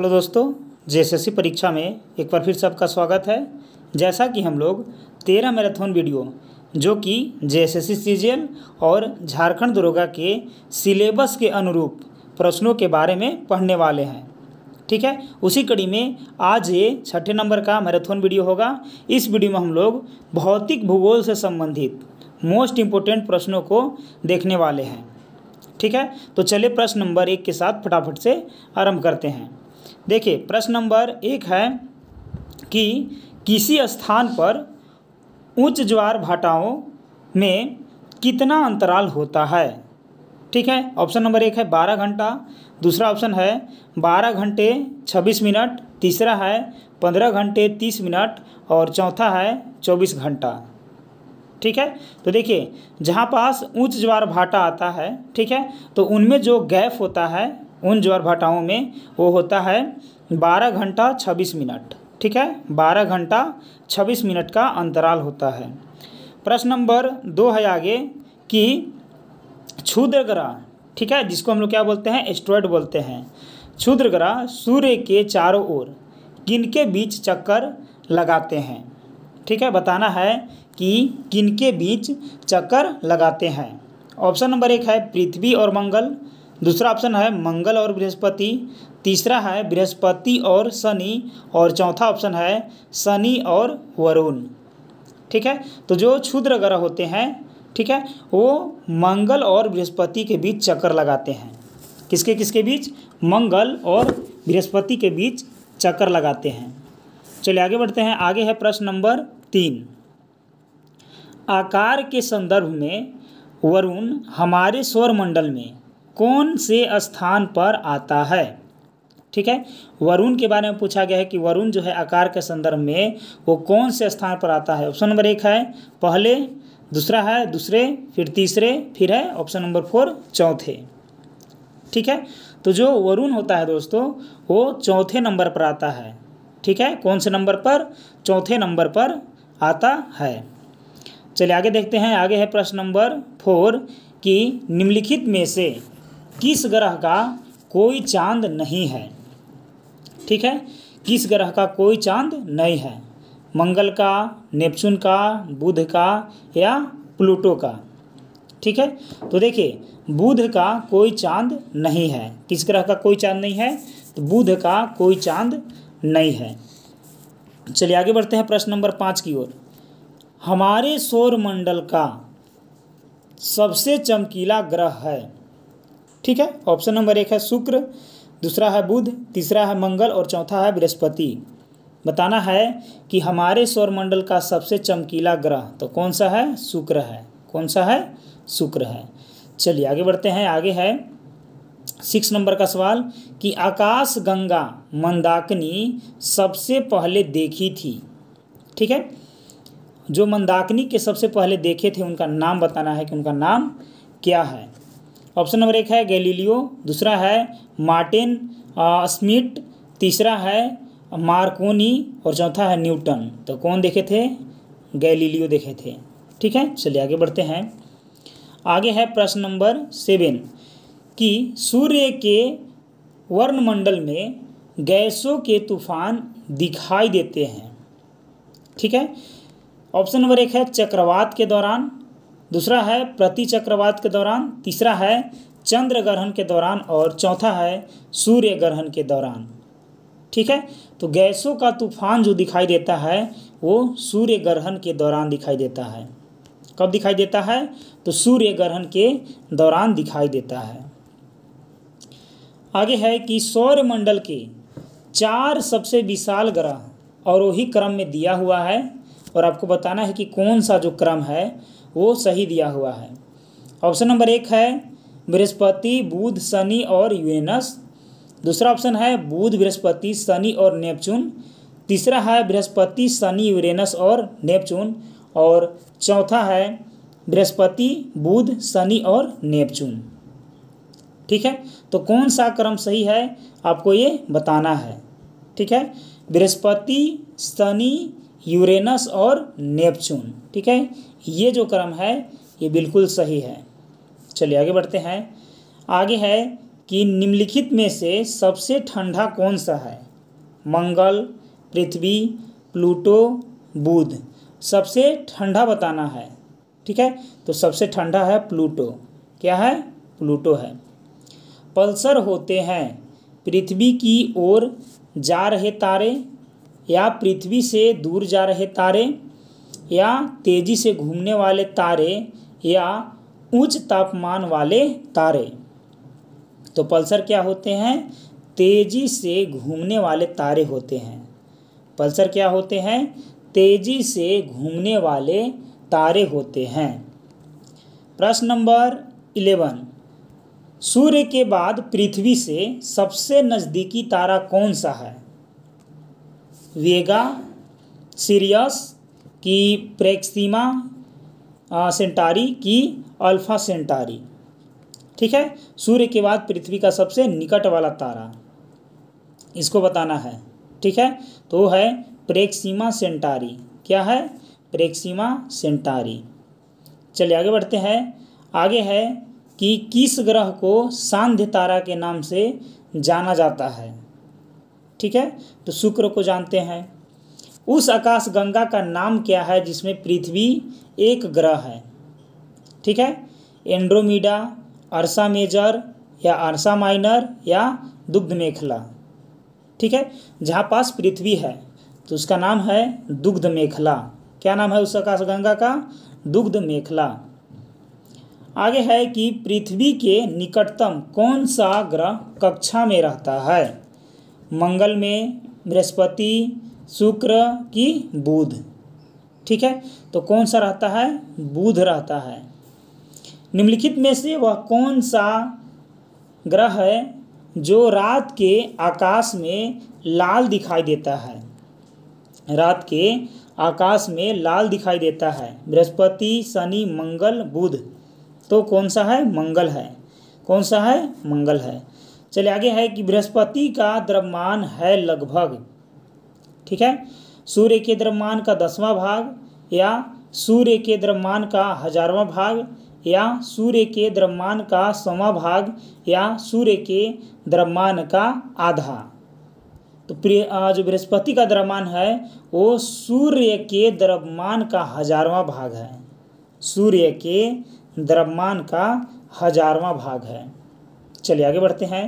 hello दोस्तों JSSC परीक्षा में एक बार फिर से आपका स्वागत है जैसा कि हम लोग तेरह मैराथन वीडियो जो कि जेएसएससी सीजीएल और झारखंड दरोगा के सिलेबस के अनुरूप प्रश्नों के बारे में पढ़ने वाले हैं ठीक है उसी कड़ी में आज ये छठे नंबर का मैराथन वीडियो होगा इस वीडियो में हम लोग भौतिक भूगोल से संबंधित मोस्ट इम्पोर्टेंट प्रश्नों को देखने वाले हैं ठीक है तो चलिए प्रश्न नंबर एक के साथ फटाफट से आरंभ करते हैं देखिए प्रश्न नंबर एक है कि किसी स्थान पर उच्च ज्वार भाटाओं में कितना अंतराल होता है ठीक है ऑप्शन नंबर एक है बारह घंटा दूसरा ऑप्शन है बारह घंटे छब्बीस मिनट तीसरा है पंद्रह घंटे तीस मिनट और चौथा है चौबीस घंटा ठीक है तो देखिए जहाँ पास उच्च ज्वार भाटा आता है ठीक है तो उनमें जो गैप होता है उन ज्वार में वो होता है बारह घंटा छब्बीस मिनट ठीक है बारह घंटा छब्बीस मिनट का अंतराल होता है प्रश्न नंबर दो है आगे कि क्षुद्र ग्रह ठीक है जिसको हम लोग क्या बोलते हैं एस्ट्रॉयड बोलते हैं क्षुद्र ग्रह सूर्य के चारों ओर किनके बीच चक्कर लगाते हैं ठीक है बताना है कि किनके बीच चक्कर लगाते हैं ऑप्शन नंबर एक है पृथ्वी और मंगल दूसरा ऑप्शन है मंगल और बृहस्पति तीसरा है बृहस्पति और शनि और चौथा ऑप्शन है शनि और वरुण ठीक है तो जो क्षुद्र ग्रह होते हैं ठीक है वो मंगल और बृहस्पति के बीच चक्कर लगाते हैं किसके किसके बीच मंगल और बृहस्पति के बीच चक्कर लगाते हैं चलिए आगे बढ़ते हैं आगे है प्रश्न नंबर तीन आकार के संदर्भ में वरुण हमारे स्वर मंडल में कौन से स्थान पर आता है ठीक है वरुण के बारे में पूछा गया है कि वरुण जो है आकार के संदर्भ में वो कौन से स्थान पर आता है ऑप्शन नंबर एक है पहले दूसरा है दूसरे फिर तीसरे फिर है ऑप्शन नंबर फोर चौथे ठीक है तो जो वरुण होता है दोस्तों वो चौथे नंबर पर आता है ठीक है कौन से नंबर पर चौथे नंबर पर आता है चलिए आगे देखते हैं आगे है प्रश्न नंबर फोर कि निम्नलिखित में से किस ग्रह का कोई चांद नहीं है ठीक है किस ग्रह का कोई चांद नहीं है मंगल का नेपचून का बुध का या प्लूटो का ठीक है तो देखिए बुध का कोई चांद नहीं है किस ग्रह का कोई चांद नहीं है तो बुध का कोई चांद नहीं है चलिए आगे बढ़ते हैं प्रश्न नंबर पाँच की ओर हमारे सौरमंडल का सबसे चमकीला ग्रह है ठीक है ऑप्शन नंबर एक है शुक्र दूसरा है बुध तीसरा है मंगल और चौथा है बृहस्पति बताना है कि हमारे सौरमंडल का सबसे चमकीला ग्रह तो कौन सा है शुक्र है कौन सा है शुक्र है चलिए आगे बढ़ते हैं आगे है सिक्स नंबर का सवाल कि आकाश गंगा मंदाकिनी सबसे पहले देखी थी ठीक है जो मंदाकिनी के सबसे पहले देखे थे उनका नाम बताना है कि उनका नाम क्या है ऑप्शन नंबर एक है गैलीलियो दूसरा है मार्टिन स्मिट तीसरा है मार्कोनी और चौथा है न्यूटन तो कौन देखे थे गैलीलियो देखे थे ठीक है चलिए आगे बढ़ते हैं आगे है प्रश्न नंबर सेवन कि सूर्य के वर्णमंडल में गैसों के तूफान दिखाई देते हैं ठीक है ऑप्शन नंबर एक है चक्रवात के दौरान दूसरा है प्रति चक्रवात के दौरान तीसरा है चंद्र ग्रहण के दौरान और चौथा है सूर्य ग्रहण के दौरान ठीक है तो गैसों का तूफान जो दिखाई देता है वो सूर्य ग्रहण के दौरान दिखाई देता है कब दिखाई देता है तो सूर्य ग्रहण के दौरान दिखाई देता है आगे है कि सौरमंडल के चार सबसे विशाल ग्रह और वही क्रम में दिया हुआ है और आपको बताना है कि कौन सा जो क्रम है वो सही दिया हुआ है ऑप्शन नंबर एक है बृहस्पति बुध शनि और यूरेनस दूसरा ऑप्शन है बुध बृहस्पति शनि और नेपचून तीसरा है बृहस्पति शनि यूरेनस और नेपचून और चौथा है बृहस्पति बुध शनि और नेपचून ठीक है तो कौन सा क्रम सही है आपको ये बताना है ठीक है बृहस्पति शनि यूरेनस और नेपचून ठीक है ये जो क्रम है ये बिल्कुल सही है चलिए आगे बढ़ते हैं आगे है कि निम्नलिखित में से सबसे ठंडा कौन सा है मंगल पृथ्वी प्लूटो बुध सबसे ठंडा बताना है ठीक है तो सबसे ठंडा है प्लूटो क्या है प्लूटो है पल्सर होते हैं पृथ्वी की ओर जा रहे तारे या पृथ्वी से दूर जा रहे तारे या तेजी से घूमने वाले तारे या उच्च तापमान वाले तारे तो पल्सर क्या होते हैं तेजी से घूमने वाले तारे होते हैं पल्सर क्या होते हैं तेजी से घूमने वाले तारे होते हैं प्रश्न नंबर इलेवन सूर्य के बाद पृथ्वी से सबसे नज़दीकी तारा कौन सा है वेगा सीरियस की प्रेक्सीमा सेंटारी की अल्फा सेंटारी ठीक है सूर्य के बाद पृथ्वी का सबसे निकट वाला तारा इसको बताना है ठीक है तो है प्रेक्सीमा सेंटारी क्या है प्रेक्सीमा सेंटारी चलिए आगे बढ़ते हैं आगे है कि किस ग्रह को सांध्य तारा के नाम से जाना जाता है ठीक है तो शुक्र को जानते हैं उस आकाशगंगा का नाम क्या है जिसमें पृथ्वी एक ग्रह है ठीक है एंड्रोमीडा अरसा मेजर या अरसा माइनर या दुग्ध मेखला ठीक है जहाँ पास पृथ्वी है तो उसका नाम है दुग्ध मेखला क्या नाम है उस आकाशगंगा का दुग्ध मेखला आगे है कि पृथ्वी के निकटतम कौन सा ग्रह कक्षा में रहता है मंगल में बृहस्पति शुक्र की बुध ठीक है तो कौन सा रहता है बुध रहता है निम्नलिखित में से वह कौन सा ग्रह है जो रात के आकाश में लाल दिखाई देता है रात के आकाश में लाल दिखाई देता है बृहस्पति शनि मंगल बुध तो कौन सा है मंगल है कौन सा है मंगल है चले आगे है कि बृहस्पति का द्रव्यमान है लगभग ठीक है सूर्य के द्रव्यमान का दसवां भाग या सूर्य के द्रव्यमान का हजारवां भाग या सूर्य के द्रव्यमान का सवा भाग या सूर्य के द्रव्यमान का आधा तो प्रिय जो बृहस्पति का द्रव्यमान है वो सूर्य के द्रव्यमान का हजारवां भाग है सूर्य के द्रव्यमान का हजारवां भाग है चलिए आगे बढ़ते हैं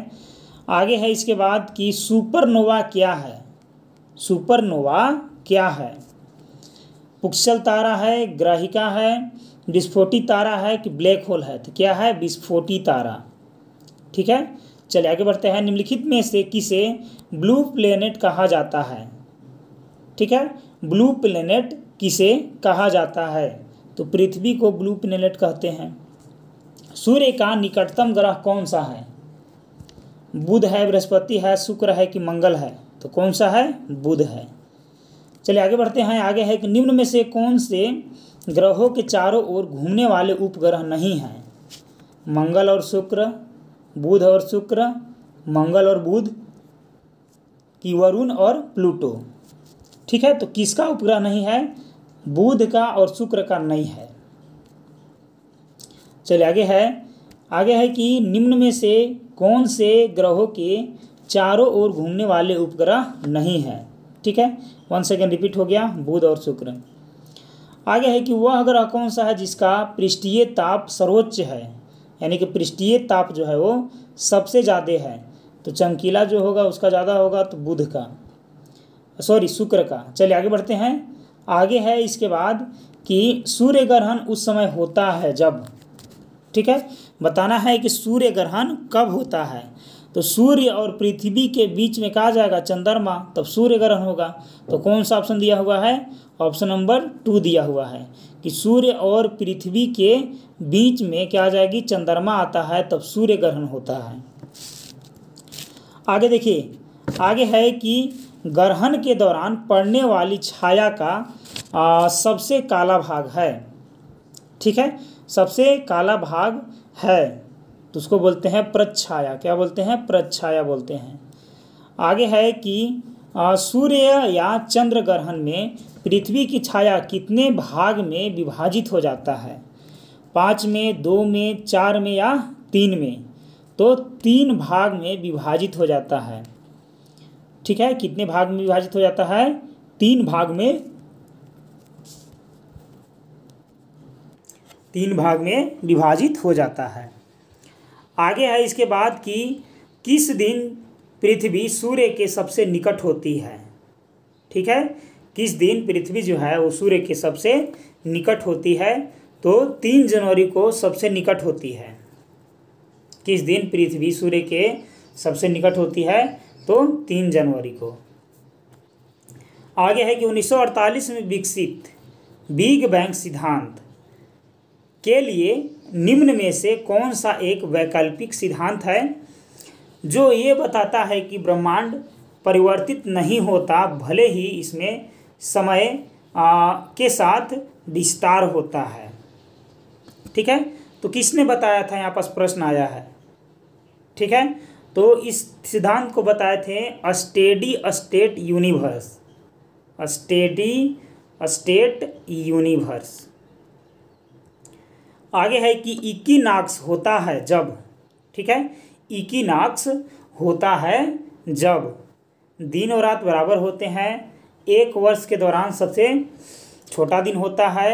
आगे है इसके बाद कि सुपरनोवा क्या है सुपरनोवा क्या है पुक्सल तारा है ग्राहिका है विस्फोटी तारा है कि ब्लैक होल है तो क्या है विस्फोटी तारा ठीक है चलिए आगे बढ़ते हैं निम्नलिखित में से किसे ब्लू प्लेनेट कहा जाता है ठीक है ब्लू प्लेनेट किसे कहा जाता है तो पृथ्वी को ब्लू प्लेनेट कहते हैं सूर्य का निकटतम ग्रह कौन सा है बुध है बृहस्पति है शुक्र है कि मंगल है तो कौन सा है बुध है चलिए आगे बढ़ते हैं आगे है कि निम्न में से कौन से ग्रहों के चारों ओर घूमने वाले उपग्रह नहीं हैं मंगल और शुक्र बुध और शुक्र मंगल और बुध की वरुण और प्लूटो ठीक है तो किसका उपग्रह नहीं है बुध का और शुक्र का नहीं है चलिए आगे है आगे है कि निम्न में से कौन से ग्रहों के चारों ओर घूमने वाले उपग्रह नहीं हैं ठीक है वन सेकेंड रिपीट हो गया बुध और शुक्र आगे है कि वह ग्रह कौन सा है जिसका पृष्ठीय ताप सर्वोच्च है यानी कि पृष्ठीय ताप जो है वो सबसे ज़्यादा है तो चमकीला जो होगा उसका ज़्यादा होगा तो बुध का सॉरी शुक्र का चलिए आगे बढ़ते हैं आगे है इसके बाद कि सूर्य ग्रहण उस समय होता है जब ठीक है बताना है कि सूर्य ग्रहण कब होता है तो सूर्य और पृथ्वी के बीच में कहा जाएगा चंद्रमा तब सूर्य ग्रहण होगा तो कौन सा ऑप्शन दिया हुआ है ऑप्शन नंबर टू दिया हुआ है कि सूर्य और पृथ्वी के बीच में क्या आ जाएगी चंद्रमा आता है तब सूर्य ग्रहण होता है आगे देखिए आगे है कि ग्रहण के दौरान पड़ने वाली छाया का आ, सबसे काला भाग है ठीक है सबसे काला भाग है तो उसको बोलते हैं प्रच्छाया क्या बोलते हैं प्रच्छाया बोलते हैं आगे है कि सूर्य या चंद्र ग्रहण में पृथ्वी की छाया कितने भाग में विभाजित हो जाता है पाँच में दो में चार में या तीन में तो तीन भाग में विभाजित हो जाता है ठीक है कितने भाग में विभाजित हो जाता है तीन भाग में तीन भाग में विभाजित हो जाता है आगे है इसके बाद कि किस दिन पृथ्वी सूर्य के सबसे निकट होती है ठीक है किस दिन पृथ्वी जो है वो सूर्य के सबसे निकट होती है तो तीन जनवरी को सबसे निकट होती है किस दिन पृथ्वी सूर्य के सबसे निकट होती है तो तीन जनवरी को आगे है कि 1948 में विकसित बिग बैंग सिद्धांत के लिए निम्न में से कौन सा एक वैकल्पिक सिद्धांत है जो ये बताता है कि ब्रह्मांड परिवर्तित नहीं होता भले ही इसमें समय आ, के साथ विस्तार होता है ठीक है तो किसने बताया था यहाँ पास प्रश्न आया है ठीक है तो इस सिद्धांत को बताए थे a steady state universe a steady state universe आगे है कि इक्विनॉक्स होता है जब ठीक है इक्विनॉक्स होता है जब दिन और रात बराबर होते हैं एक वर्ष के दौरान सबसे छोटा दिन होता है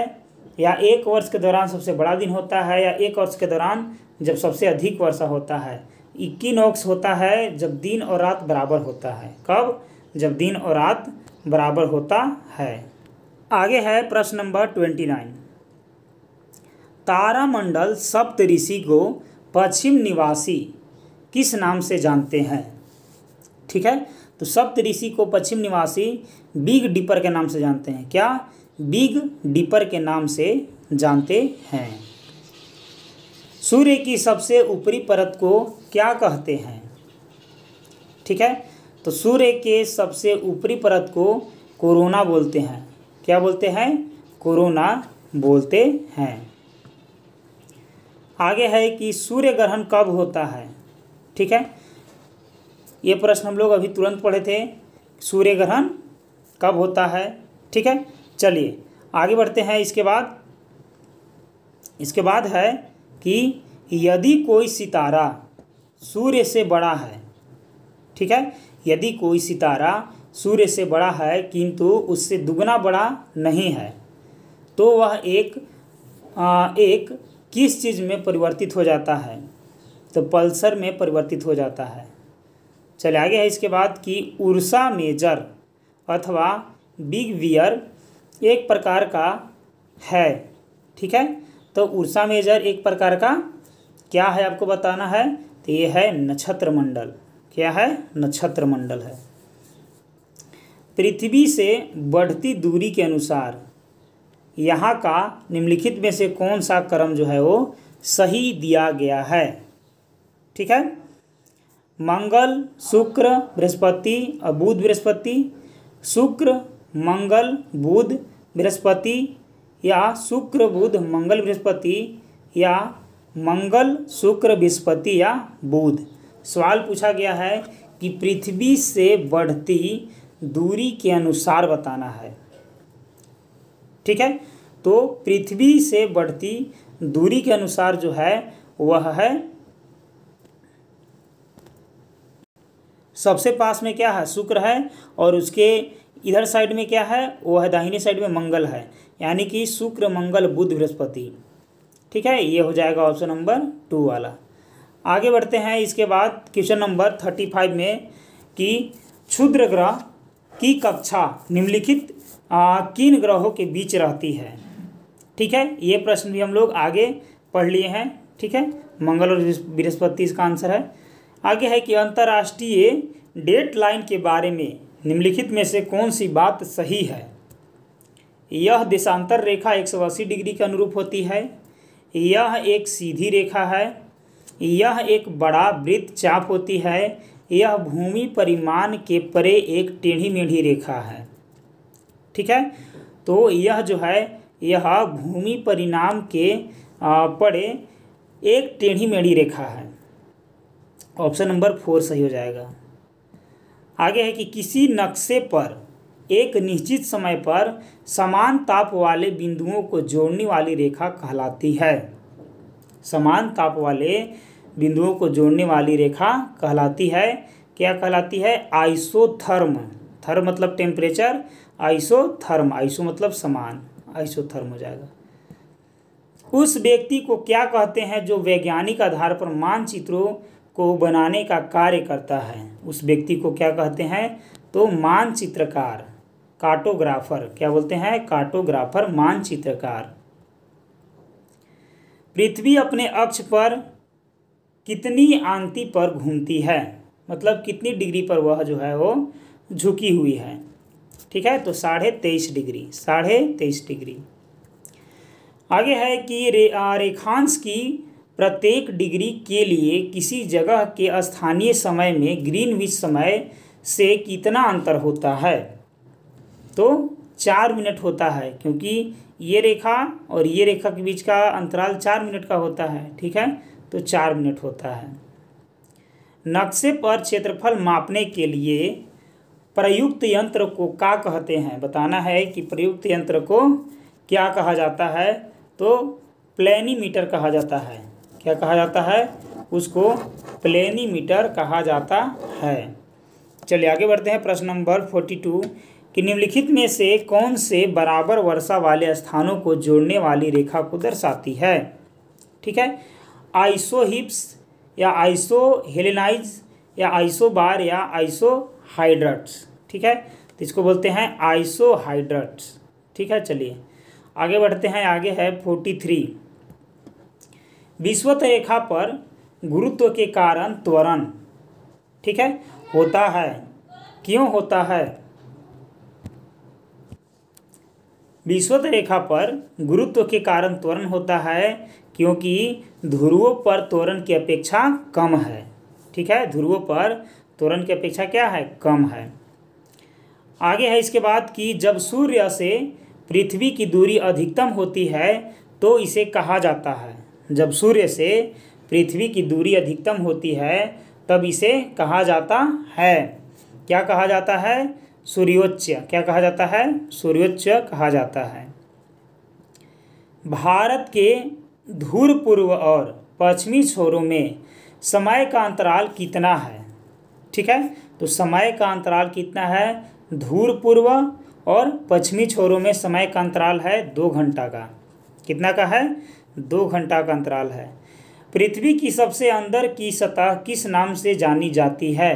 या एक वर्ष के दौरान सबसे बड़ा दिन होता है या एक वर्ष के दौरान जब सबसे अधिक वर्षा होता है इक्विनॉक्स होता है जब दिन और रात बराबर होता है कब जब दिन और रात बराबर होता है आगे है प्रश्न नंबर ट्वेंटी नाइन तारामंडल सप्त ऋषि को पश्चिम निवासी किस नाम से जानते हैं ठीक है तो सप्त ऋषि को पश्चिम निवासी बिग डिपर के नाम से जानते हैं क्या बिग डिपर के नाम से जानते हैं सूर्य की सबसे ऊपरी परत को क्या कहते हैं ठीक है तो सूर्य के सबसे ऊपरी परत को कोरोना बोलते हैं क्या बोलते हैं कोरोना बोलते हैं आगे है कि सूर्य ग्रहण कब होता है ठीक है ये प्रश्न हम लोग अभी तुरंत पढ़े थे सूर्य ग्रहण कब होता है ठीक है चलिए आगे बढ़ते हैं इसके बाद इसके बाद है कि यदि कोई सितारा सूर्य से बड़ा है ठीक है यदि कोई सितारा सूर्य से बड़ा है किंतु उससे दुगना बड़ा नहीं है तो वह एक आ, एक किस चीज़ में परिवर्तित हो जाता है तो पल्सर में परिवर्तित हो जाता है चले आगे है इसके बाद कि उर्सा मेजर अथवा बिग वियर एक प्रकार का है ठीक है तो उर्सा मेजर एक प्रकार का क्या है आपको बताना है तो ये है नक्षत्र मंडल क्या है नक्षत्र मंडल है पृथ्वी से बढ़ती दूरी के अनुसार यहाँ का निम्नलिखित में से कौन सा क्रम जो है वो सही दिया गया है ठीक है मंगल शुक्र बृहस्पति और बुध बृहस्पति शुक्र मंगल बुध बृहस्पति या शुक्र बुध मंगल बृहस्पति या मंगल शुक्र बृहस्पति या बुध सवाल पूछा गया है कि पृथ्वी से बढ़ती दूरी के अनुसार बताना है ठीक है तो पृथ्वी से बढ़ती दूरी के अनुसार जो है वह है सबसे पास में क्या है शुक्र है और उसके इधर साइड में क्या है वह दाहिने साइड में मंगल है यानी कि शुक्र मंगल बुध बृहस्पति ठीक है ये हो जाएगा ऑप्शन नंबर टू वाला आगे बढ़ते हैं इसके बाद क्वेश्चन नंबर थर्टी फाइव में कि क्षुद्र ग्रह की कक्षा निम्नलिखित आ, किन ग्रहों के बीच रहती है ठीक है ये प्रश्न भी हम लोग आगे पढ़ लिए हैं ठीक है मंगल और बृहस्पति इसका आंसर है आगे है कि अंतर्राष्ट्रीय डेट लाइन के बारे में निम्नलिखित में से कौन सी बात सही है यह देशांतर रेखा अस्सी डिग्री के अनुरूप होती है यह एक सीधी रेखा है यह एक बड़ा वृत्त चाप होती है यह भूमि परिमाण के परे एक टेढ़ी मेढ़ी रेखा है ठीक है तो यह जो है यह भूमि परिणाम के पड़े एक टेढ़ी मेढ़ी रेखा है ऑप्शन नंबर फोर सही हो जाएगा आगे है कि किसी नक्शे पर एक निश्चित समय पर समान ताप वाले बिंदुओं को जोड़ने वाली रेखा कहलाती है समान ताप वाले बिंदुओं को जोड़ने वाली रेखा कहलाती है क्या कहलाती है आइसोथर्म थर्म मतलब टेम्परेचर आइसोथर्म आइसो मतलब समान आइसोथर्म हो जाएगा उस व्यक्ति को क्या कहते हैं जो वैज्ञानिक आधार पर मानचित्रों को बनाने का कार्य करता है उस व्यक्ति को क्या कहते हैं तो मानचित्रकार कार्टोग्राफर क्या बोलते हैं कार्टोग्राफर मानचित्रकार पृथ्वी अपने अक्ष पर कितनी आंति पर घूमती है मतलब कितनी डिग्री पर वह जो है वो झुकी हुई है ठीक है तो साढ़े तेईस डिग्री साढ़े तेईस डिग्री आगे है कि रे रेखांश की प्रत्येक डिग्री के लिए किसी जगह के स्थानीय समय में ग्रीन विच समय से कितना अंतर होता है तो चार मिनट होता है क्योंकि ये रेखा और ये रेखा के बीच का अंतराल चार मिनट का होता है ठीक है तो चार मिनट होता है नक्शे पर क्षेत्रफल मापने के लिए प्रयुक्त यंत्र को का कहते हैं बताना है कि प्रयुक्त यंत्र को क्या कहा जाता है तो प्लेनीमीटर कहा जाता है क्या कहा जाता है उसको प्लेनीमीटर कहा जाता है चलिए आगे बढ़ते हैं प्रश्न नंबर फोर्टी टू कि निम्नलिखित में से कौन से बराबर वर्षा वाले स्थानों को जोड़ने वाली रेखा को दर्शाती है ठीक है आइसोहिप्स या आइसो हेलेनाइज या आइसोबार या आइसो हाइड्रट्स ठीक है तो इसको बोलते हैं आइसोहाइड्रेट्स ठीक है चलिए आगे बढ़ते हैं आगे है फोर्टी थ्री विश्वत रेखा पर गुरुत्व के कारण त्वरण ठीक है होता है क्यों होता है विश्वत रेखा पर गुरुत्व के कारण त्वरण होता है क्योंकि ध्रुवों पर त्वरण की अपेक्षा कम है ठीक है ध्रुवों पर त्वरण की अपेक्षा क्या है कम है आगे है इसके बाद कि जब सूर्य से पृथ्वी की दूरी अधिकतम होती है तो इसे कहा जाता है जब सूर्य से पृथ्वी की दूरी अधिकतम होती है तब इसे कहा जाता है क्या कहा जाता है सूर्योच्च क्या कहा जाता है सूर्योच्च कहा जाता है भारत के धूर पूर्व और पश्चिमी छोरों में समय का अंतराल कितना है ठीक है तो समय का अंतराल कितना है धूल पूर्व और पश्चिमी छोरों में समय का अंतराल है दो घंटा का कितना का है दो घंटा का अंतराल है पृथ्वी की सबसे अंदर की सतह किस नाम से जानी जाती है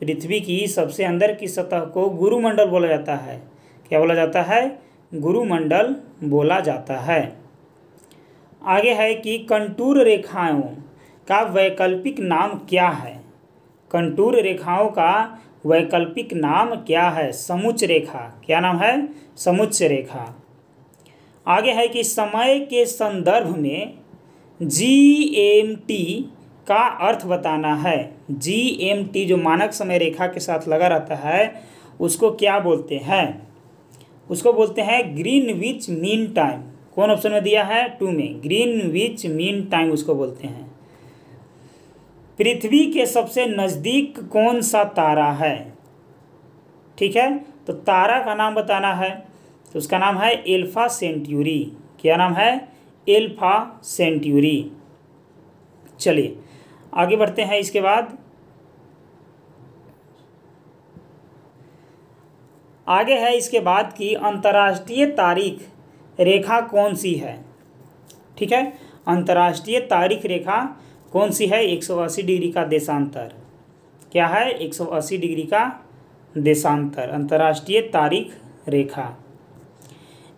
पृथ्वी की सबसे अंदर की सतह को गुरुमंडल बोला जाता है क्या बोला जाता है गुरुमंडल बोला जाता है आगे है कि कंटूर रेखाओं का वैकल्पिक नाम क्या है कंटूर रेखाओं का वैकल्पिक नाम क्या है समुच रेखा क्या नाम है समुच्च रेखा आगे है कि समय के संदर्भ में जी एम टी का अर्थ बताना है जी एम टी जो मानक समय रेखा के साथ लगा रहता है उसको क्या बोलते हैं उसको बोलते हैं ग्रीन विच मीन टाइम कौन ऑप्शन में दिया है टू में ग्रीन विच मीन टाइम उसको बोलते हैं पृथ्वी के सबसे नज़दीक कौन सा तारा है ठीक है तो तारा का नाम बताना है तो उसका नाम है एल्फा सेंट्यूरी क्या नाम है एल्फा सेंट्यूरी चलिए आगे बढ़ते हैं इसके बाद आगे है इसके बाद कि अंतर्राष्ट्रीय तारीख रेखा कौन सी है ठीक है अंतर्राष्ट्रीय तारीख रेखा कौन सी है एक डिग्री का देशांतर क्या है एक डिग्री का देशांतर अंतर्राष्ट्रीय तारीख रेखा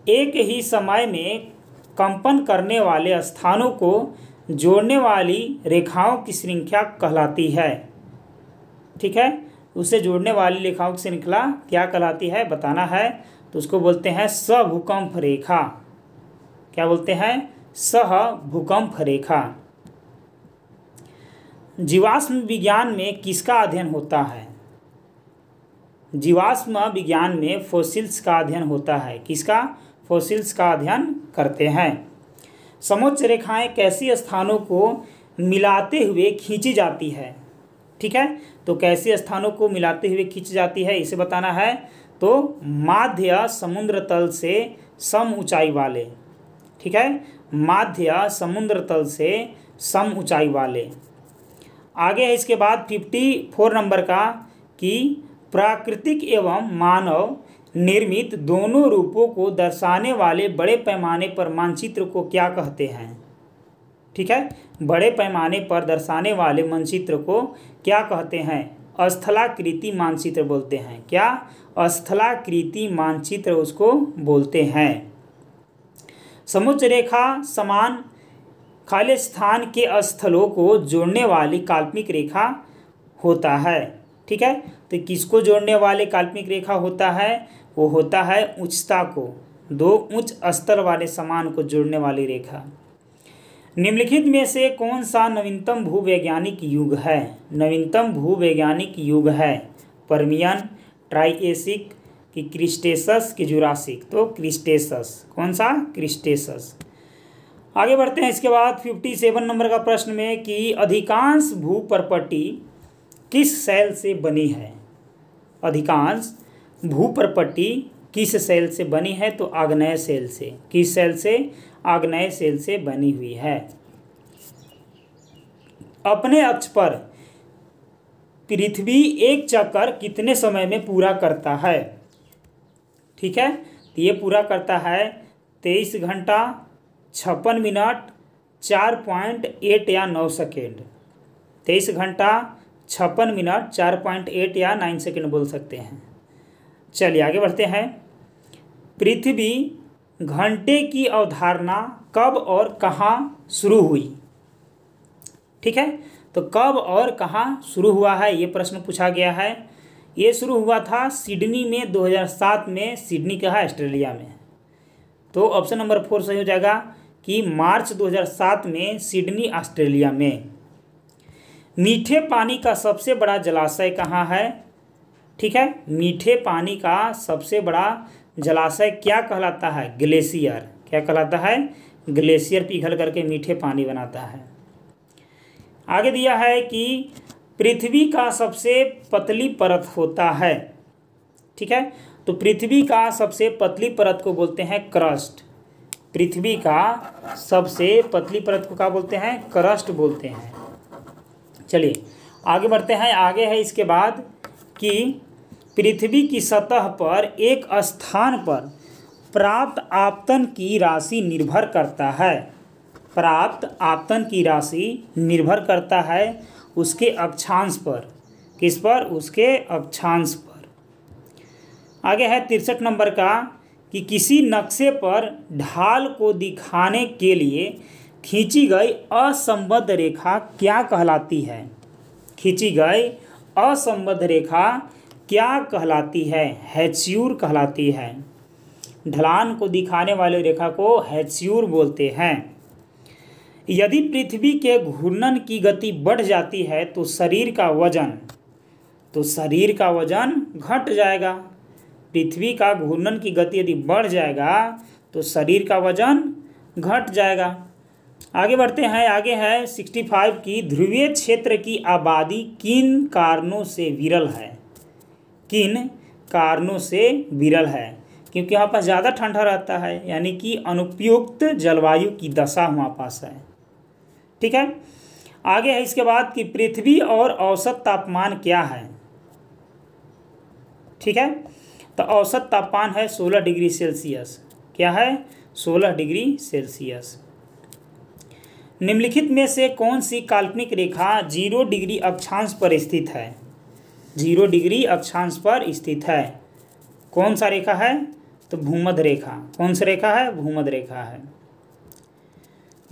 एक ही समय में कंपन करने वाले स्थानों को जोड़ने वाली रेखाओं की श्रृंखला कहलाती है ठीक है उसे जोड़ने वाली रेखाओं की श्रृंखला क्या कहलाती है बताना है तो उसको बोलते हैं सभूकंप रेखा क्या बोलते हैं सह भूकंप रेखा जीवाश्म विज्ञान में किसका अध्ययन होता है जीवाश्म विज्ञान में फोसिल्स का अध्ययन होता है किसका फोसिल्स का अध्ययन करते हैं समोच्च रेखाएं कैसे स्थानों को मिलाते हुए खींची जाती है ठीक है तो कैसे स्थानों को मिलाते हुए खींची जाती है इसे बताना है तो माध्य समुद्र तल से सम ऊंचाई वाले ठीक है माध्य समुद्र तल से सम ऊंचाई वाले आगे है इसके बाद फिफ्टी फोर नंबर का कि प्राकृतिक एवं मानव निर्मित दोनों रूपों को दर्शाने वाले बड़े पैमाने पर मानचित्र को क्या कहते हैं ठीक है बड़े पैमाने पर दर्शाने वाले मानचित्र को क्या कहते हैं अस्थलाकृति मानचित्र बोलते हैं क्या अस्थलाकृति मानचित्र उसको बोलते हैं समुच्च रेखा समान स्थान के स्थलों को जोड़ने वाली काल्पनिक रेखा होता है ठीक है तो किसको जोड़ने वाले काल्पनिक रेखा होता है वो होता है उच्चता को दो उच्च स्तर वाले सामान को जोड़ने वाली रेखा निम्नलिखित में से कौन सा नवीनतम भूवैज्ञानिक युग है नवीनतम भूवैज्ञानिक युग है परमियन ट्राइएसिक कि क्रिस्टेसस की जुरासिक तो क्रिस्टेसस कौन सा क्रिस्टेसस आगे बढ़ते हैं इसके बाद फिफ्टी सेवन नंबर का प्रश्न में कि अधिकांश भू प्रपर्टी किस सेल से बनी है अधिकांश भू प्रपर्टी किस सेल से बनी है तो आग्नेय सेल से किस सेल से आग्नेय सेल से बनी हुई है अपने अक्ष पर पृथ्वी एक चक्कर कितने समय में पूरा करता है ठीक है तो ये पूरा करता है तेईस घंटा छप्पन मिनट चार पॉइंट एट या नौ सेकेंड तेईस घंटा छप्पन मिनट चार पॉइंट एट या नाइन सेकेंड बोल सकते हैं चलिए आगे बढ़ते हैं पृथ्वी घंटे की अवधारणा कब और कहाँ शुरू हुई ठीक है तो कब और कहाँ शुरू हुआ है ये प्रश्न पूछा गया है ये शुरू हुआ था सिडनी में 2007 में सिडनी कहा है ऑस्ट्रेलिया में तो ऑप्शन नंबर फोर सही हो जाएगा कि मार्च 2007 में सिडनी ऑस्ट्रेलिया में मीठे पानी का सबसे बड़ा जलाशय कहाँ है ठीक है मीठे पानी का सबसे बड़ा जलाशय क्या कहलाता है ग्लेशियर क्या कहलाता है ग्लेशियर पिघल करके मीठे पानी बनाता है आगे दिया है कि पृथ्वी का सबसे पतली परत होता है ठीक है तो पृथ्वी का सबसे पतली परत को बोलते हैं क्रस्ट पृथ्वी का सबसे पतली परत को क्या बोलते हैं क्रस्ट बोलते हैं चलिए आगे बढ़ते हैं आगे है इसके बाद कि पृथ्वी की सतह पर एक स्थान पर प्राप्त आपतन की राशि निर्भर करता है प्राप्त आपतन की राशि निर्भर करता है उसके अक्षांश पर किस पर उसके अक्षांश पर आगे है तिरसठ नंबर का कि किसी नक्शे पर ढाल को दिखाने के लिए खींची गई असंबद्ध रेखा क्या कहलाती है खींची गई असंबद्ध रेखा क्या कहलाती है हैच्यूर कहलाती है ढलान को दिखाने वाले रेखा को हैच्यूर बोलते हैं यदि पृथ्वी के घूर्णन की गति बढ़ जाती है तो शरीर का वजन तो शरीर का वजन घट जाएगा पृथ्वी का घूर्णन की गति यदि बढ़ जाएगा तो शरीर का वजन घट जाएगा आगे बढ़ते हैं आगे है सिक्सटी फाइव की ध्रुवीय क्षेत्र की आबादी किन कारणों से विरल है किन कारणों से विरल है क्योंकि वहाँ पास ज़्यादा ठंडा रहता है यानी कि अनुपयुक्त जलवायु की दशा वहाँ पास है ठीक है आगे है इसके बाद कि पृथ्वी और औसत तापमान क्या है ठीक है तो औसत तापमान है सोलह डिग्री सेल्सियस क्या है सोलह डिग्री सेल्सियस निम्नलिखित में से कौन सी काल्पनिक रेखा जीरो डिग्री अक्षांश पर स्थित है जीरो डिग्री अक्षांश पर स्थित है कौन सा रेखा है तो भूमध रेखा कौन सा रेखा है भूमध रेखा है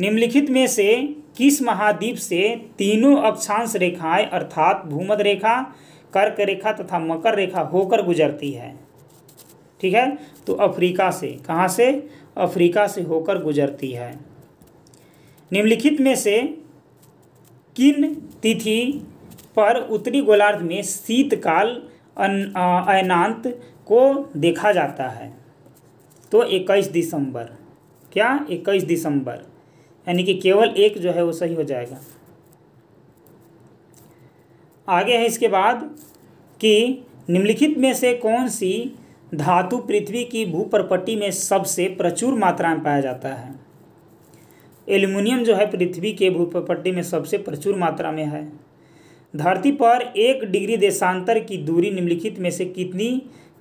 निम्नलिखित में से किस महाद्वीप से तीनों अक्षांश रेखाएं अर्थात भूमध रेखा कर्क रेखा तथा मकर रेखा होकर गुजरती है ठीक है तो अफ्रीका से कहाँ से अफ्रीका से होकर गुजरती है निम्नलिखित में से किन तिथि पर उत्तरी गोलार्ध में शीतकाल अयनांत को देखा जाता है तो 21 दिसंबर क्या 21 दिसंबर यानी कि केवल एक जो है वो सही हो जाएगा आगे है इसके बाद कि निम्नलिखित में से कौन सी धातु पृथ्वी की भूपरपट्टी में सबसे प्रचुर मात्रा में पाया जाता है एल्यूमिनियम जो है पृथ्वी के भूपरपट्टी में सबसे प्रचुर मात्रा में है धरती पर एक डिग्री देशांतर की दूरी निम्नलिखित में से कितनी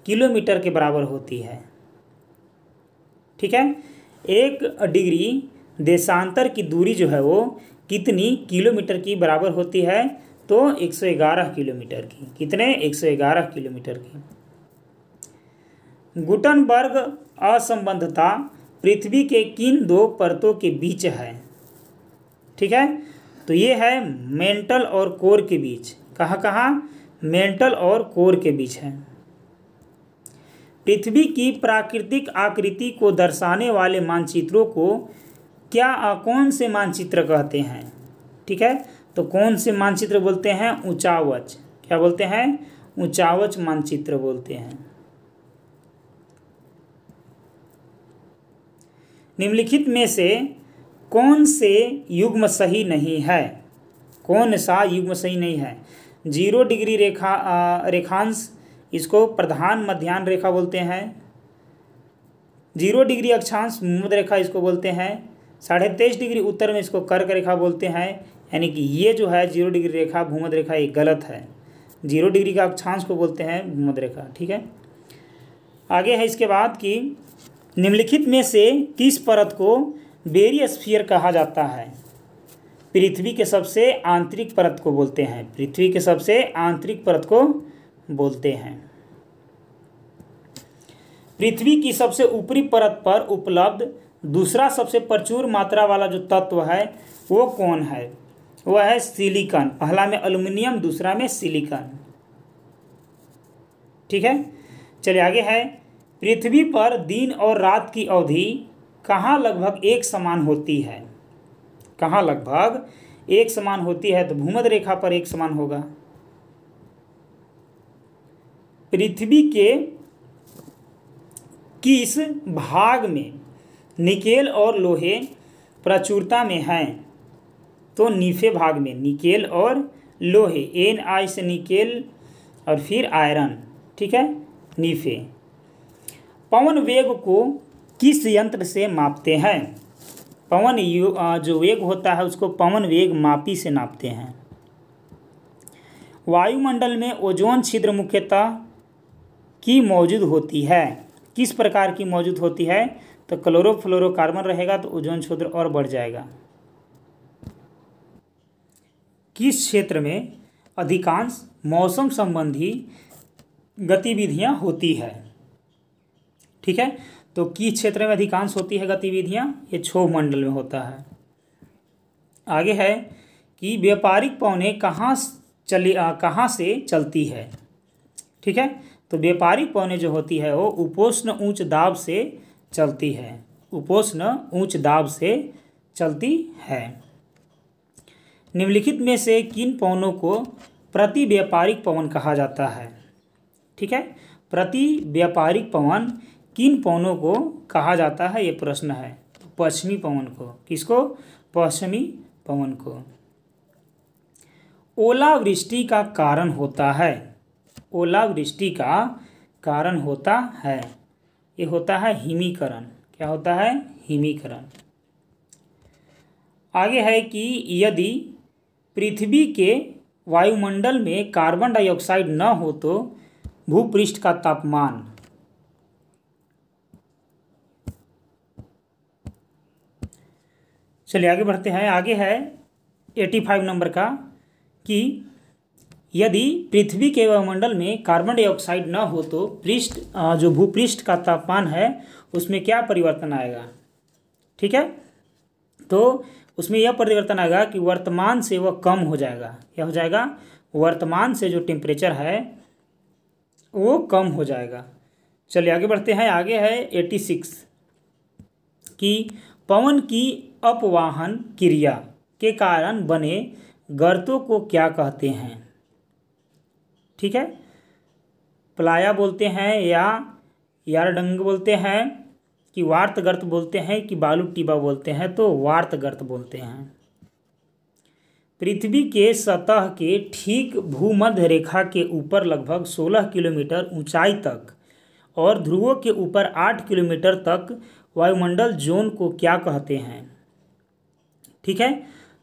किलोमीटर के बराबर होती है ठीक है एक डिग्री देशांतर की दूरी जो है वो कितनी किलोमीटर की बराबर होती है तो 111 किलोमीटर की कितने 111 किलोमीटर की गुटनबर्ग असंबद्धता पृथ्वी के किन दो परतों के बीच है ठीक है तो ये है मेंटल और कोर के बीच कहाँ कहाँ मेंटल और कोर के बीच है पृथ्वी की प्राकृतिक आकृति को दर्शाने वाले मानचित्रों को क्या कौन से मानचित्र कहते हैं ठीक है तो कौन से मानचित्र बोलते हैं ऊंचावच क्या बोलते हैं ऊंचावच मानचित्र बोलते हैं निम्नलिखित में से कौन से युग्म सही नहीं है कौन सा युग्म सही नहीं है जीरो डिग्री रेखा रेखांश इसको प्रधान मध्यान्ह रेखा बोलते हैं जीरो डिग्री अक्षांश भूमध रेखा इसको बोलते हैं साढ़े तेईस डिग्री उत्तर में इसको कर्क रेखा बोलते हैं यानी कि ये जो है जीरो डिग्री रेखा भूमध रेखा ये गलत है जीरो डिग्री का अक्षांश को बोलते हैं भूमध रेखा ठीक है आगे है इसके बाद कि निम्नलिखित में से किस परत को बेरियस्फीयर कहा जाता है पृथ्वी के सबसे आंतरिक परत को बोलते हैं पृथ्वी के सबसे आंतरिक परत को बोलते हैं पृथ्वी की सबसे ऊपरी परत पर उपलब्ध दूसरा सबसे प्रचुर मात्रा वाला जो तत्व है वो कौन है वह है सिलिकॉन पहला में अल्युमिनियम दूसरा में सिलिकॉन ठीक है चलिए आगे है पृथ्वी पर दिन और रात की अवधि कहाँ लगभग एक समान होती है कहाँ लगभग एक समान होती है तो भूमध रेखा पर एक समान होगा पृथ्वी के किस भाग में निकेल और लोहे प्रचुरता में हैं तो नीफे भाग में निकेल और लोहे एन आई से निकेल और फिर आयरन ठीक है नीफे पवन वेग को किस यंत्र से मापते हैं पवन जो वेग होता है उसको पवन वेग मापी से नापते हैं वायुमंडल में ओजोन छिद्र मुख्यतः की मौजूद होती है किस प्रकार की मौजूद होती है तो क्लोरो फ्लोरोकार्बन रहेगा तो ओजोन छिद्र और बढ़ जाएगा किस क्षेत्र में अधिकांश मौसम संबंधी गतिविधियां होती है ठीक है तो किस क्षेत्र में अधिकांश होती है गतिविधियां ये क्षोभ मंडल में होता है आगे है कि व्यापारिक पौने कहाँ चली कहाँ से चलती है ठीक है तो व्यापारिक पौने जो होती है वो उपोष्ण ऊंच दाब से चलती है उपोष्ण ऊंच दाब से चलती है निम्नलिखित में से किन पौनों को प्रति व्यापारिक पवन कहा जाता है ठीक है प्रति व्यापारिक पवन किन पवनों को कहा जाता है ये प्रश्न है पश्चिमी पवन को किसको पश्चिमी पवन को ओलावृष्टि का कारण होता है ओलावृष्टि का कारण होता है ये होता है हिमीकरण क्या होता है हिमीकरण आगे है कि यदि पृथ्वी के वायुमंडल में कार्बन डाइऑक्साइड न हो तो भूपृष्ठ का तापमान चलिए आगे बढ़ते हैं आगे है एटी फाइव नंबर का कि यदि पृथ्वी के वायुमंडल में कार्बन डाइऑक्साइड ना हो तो पृष्ठ जो भूपृष्ठ का तापमान है उसमें क्या परिवर्तन आएगा ठीक है तो उसमें यह परिवर्तन आएगा कि वर्तमान से वह कम हो जाएगा यह हो जाएगा वर्तमान से जो टेम्परेचर है वो कम हो जाएगा चलिए आगे बढ़ते हैं आगे है एटी सिक्स कि पवन की अपवाहन क्रिया के कारण बने गर्तों को क्या कहते हैं ठीक है पलाया बोलते हैं या यारडंग बोलते हैं कि वार्त गर्त बोलते हैं कि बालू टिबा बोलते हैं तो वार्त गर्त बोलते हैं पृथ्वी के सतह के ठीक भूमध्य रेखा के ऊपर लगभग 16 किलोमीटर ऊंचाई तक और ध्रुवों के ऊपर 8 किलोमीटर तक वायुमंडल जोन को क्या कहते हैं ठीक है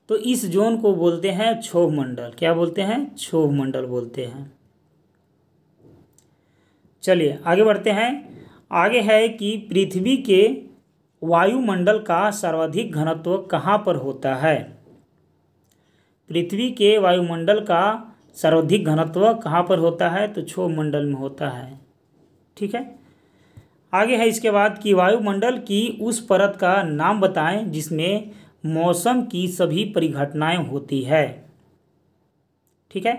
तो इस जोन को बोलते हैं क्षोभ मंडल क्या बोलते हैं क्षोभ मंडल बोलते हैं चलिए आगे बढ़ते हैं आगे है कि पृथ्वी के वायुमंडल का सर्वाधिक घनत्व कहाँ पर होता है पृथ्वी के वायुमंडल का सर्वाधिक घनत्व कहाँ पर होता है तो क्षोभ मंडल में होता है ठीक है आगे है इसके बाद कि वायुमंडल की उस परत का नाम बताएं जिसमें मौसम की सभी परिघटनाएं होती है ठीक है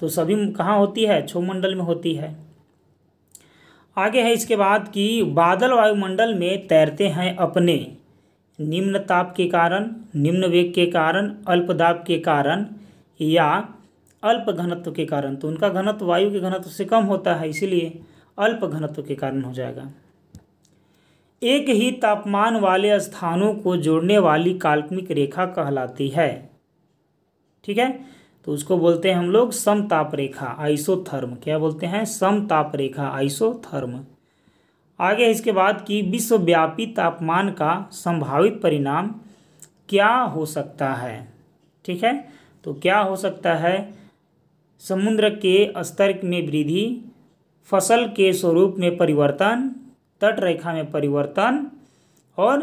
तो सभी कहाँ होती है मंडल में होती है आगे है इसके बाद कि बादल वायुमंडल में तैरते हैं अपने निम्न ताप के कारण निम्न वेग के कारण अल्प दाब के कारण या अल्प घनत्व के कारण तो उनका घनत्व वायु के घनत्व से कम होता है इसीलिए अल्प घनत्व के कारण हो जाएगा एक ही तापमान वाले स्थानों को जोड़ने वाली काल्पनिक रेखा कहलाती है ठीक है तो उसको बोलते हैं हम लोग समताप रेखा आइसोथर्म क्या बोलते हैं समताप रेखा आइसोथर्म आगे इसके बाद कि विश्वव्यापी तापमान का संभावित परिणाम क्या हो सकता है ठीक है तो क्या हो सकता है समुद्र के स्तर में वृद्धि फसल के स्वरूप में परिवर्तन तट रेखा में परिवर्तन और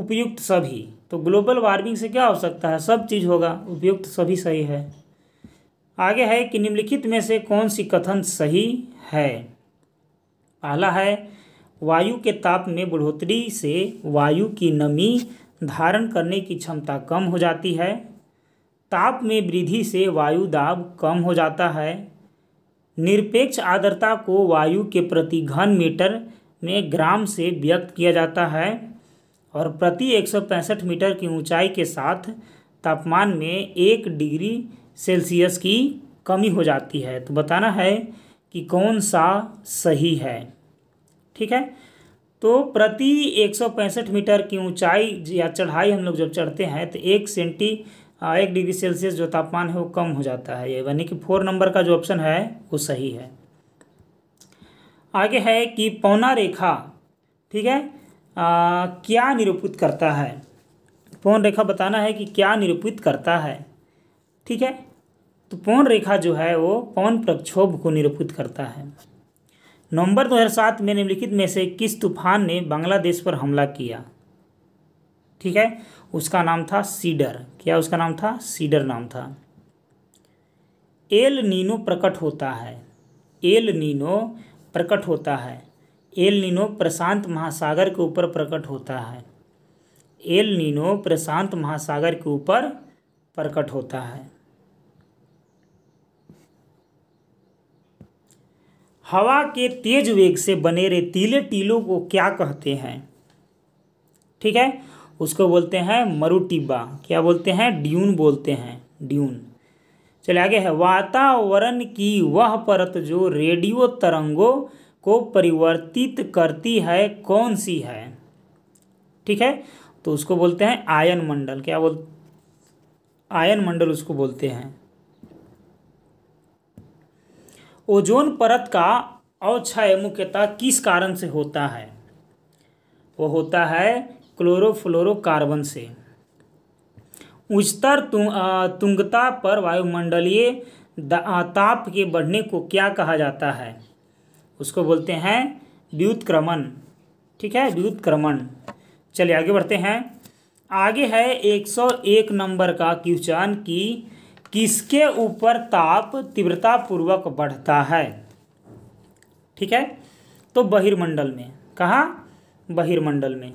उपयुक्त सभी तो ग्लोबल वार्मिंग से क्या हो सकता है सब चीज़ होगा उपयुक्त सभी सही है आगे है कि निम्नलिखित में से कौन सी कथन सही है पहला है वायु के ताप में बढ़ोतरी से वायु की नमी धारण करने की क्षमता कम हो जाती है ताप में वृद्धि से वायु दाब कम हो जाता है निरपेक्ष आर्द्रता को वायु के प्रति घन मीटर में ग्राम से व्यक्त किया जाता है और प्रति एक मीटर की ऊंचाई के साथ तापमान में एक डिग्री सेल्सियस की कमी हो जाती है तो बताना है कि कौन सा सही है ठीक है तो प्रति एक मीटर की ऊंचाई या चढ़ाई हम लोग जब चढ़ते हैं तो एक सेंटी एक डिग्री सेल्सियस जो तापमान है वो कम हो जाता है यानी कि फोर नंबर का जो ऑप्शन है वो सही है आगे है कि पौना रेखा ठीक है आ, क्या निरूपित करता है पौन रेखा बताना है कि क्या निरूपित करता है ठीक है तो पौन रेखा जो है वो पौन प्रक्षोभ को निरूपित करता है नवंबर 2007 में निम्नलिखित में से किस तूफान ने बांग्लादेश पर हमला किया ठीक है उसका नाम था सीडर क्या उसका नाम था सीडर नाम था एल नीनो प्रकट होता है एल नीनो प्रकट होता है एल नीनो प्रशांत महासागर के ऊपर प्रकट होता है एल नीनो प्रशांत महासागर के ऊपर प्रकट होता है हवा के तेज वेग से बने तीले टीलों को क्या कहते हैं ठीक है उसको बोलते हैं मरुटिब्बा क्या बोलते हैं ड्यून बोलते हैं ड्यून चले आगे है वातावरण की वह परत जो रेडियो तरंगों को परिवर्तित करती है कौन सी है ठीक है तो उसको बोलते हैं आयन मंडल क्या बोल आयन मंडल उसको बोलते हैं ओजोन परत का अवक्षय मुख्यतः किस कारण से होता है वो होता है क्लोरोफ्लोरोकार्बन से उच्चतर तुंग तुंगता पर वायुमंडलीय ताप के बढ़ने को क्या कहा जाता है उसको बोलते हैं व्युतक्रमण ठीक है व्युतक्रमण चलिए आगे बढ़ते हैं आगे है 101 नंबर का क्वेश्चन कि किसके ऊपर ताप तीव्रता पूर्वक बढ़ता है ठीक है तो बहिर्मंडल में कहा बहिर्मंडल में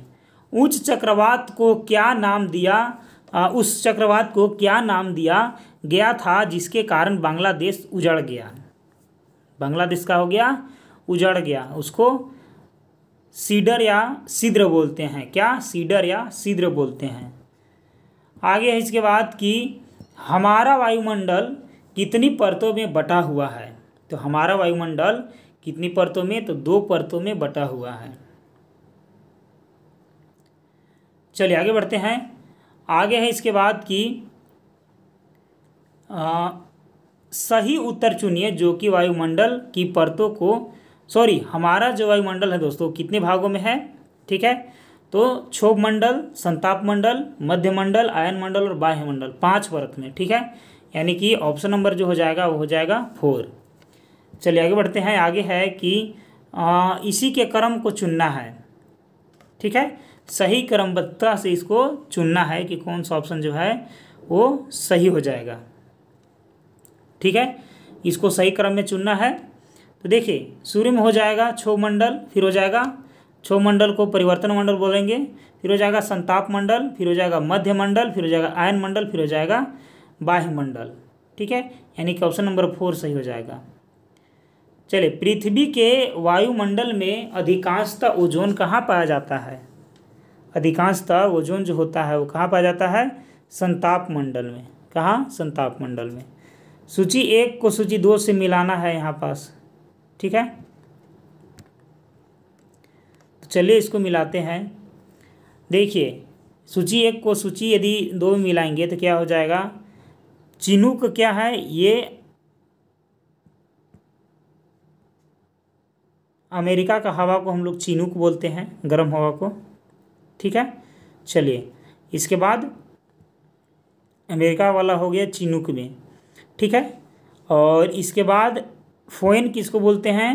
उच्च चक्रवात को क्या नाम दिया उस चक्रवात को क्या नाम दिया गया था जिसके कारण बांग्लादेश उजड़ गया बांग्लादेश का हो गया उजड़ गया उसको सीडर या सिद्र बोलते हैं क्या सीडर या सिद्र बोलते हैं आगे है इसके बाद कि हमारा वायुमंडल कितनी परतों में बटा हुआ है तो हमारा वायुमंडल कितनी परतों में तो दो परतों में बटा हुआ है चलिए आगे बढ़ते हैं आगे है इसके बाद कि सही उत्तर चुनिए जो कि वायुमंडल की परतों को सॉरी हमारा जो वायुमंडल है दोस्तों कितने भागों में है ठीक है तो क्षोभ मंडल संताप मंडल मध्य मंडल आयन मंडल और बाह्य मंडल पांच परत में ठीक है यानी कि ऑप्शन नंबर जो हो जाएगा वो हो जाएगा फोर चलिए आगे बढ़ते हैं आगे है कि आ, इसी के क्रम को चुनना है ठीक है सही क्रमबद्धता से इसको चुनना है कि कौन सा ऑप्शन जो है वो सही हो जाएगा ठीक है इसको सही क्रम में चुनना है तो देखिए सूर्य में हो जाएगा छो मंडल फिर हो जाएगा छो मंडल को परिवर्तन मंडल बोलेंगे फिर हो जाएगा संताप मंडल फिर हो जाएगा मध्य मंडल फिर हो जाएगा आयन मंडल फिर हो जाएगा बाह्य मंडल ठीक है यानी कि ऑप्शन नंबर फोर सही हो जाएगा चलिए पृथ्वी के वायुमंडल में अधिकांशतः ओजोन कहाँ पाया जाता है अधिकांशतः ओजोन जो होता है वो कहाँ पाया जाता है संताप मंडल में कहाँ संताप मंडल में सूची एक को सूची दो से मिलाना है यहाँ पास ठीक है तो चलिए इसको मिलाते हैं देखिए सूची एक को सूची यदि दो मिलाएंगे तो क्या हो जाएगा चिनुक क्या है ये अमेरिका का हवा को हम लोग चिनुक बोलते हैं गर्म हवा को ठीक है चलिए इसके बाद अमेरिका वाला हो गया चिनुक में ठीक है और इसके बाद फोइन किसको बोलते हैं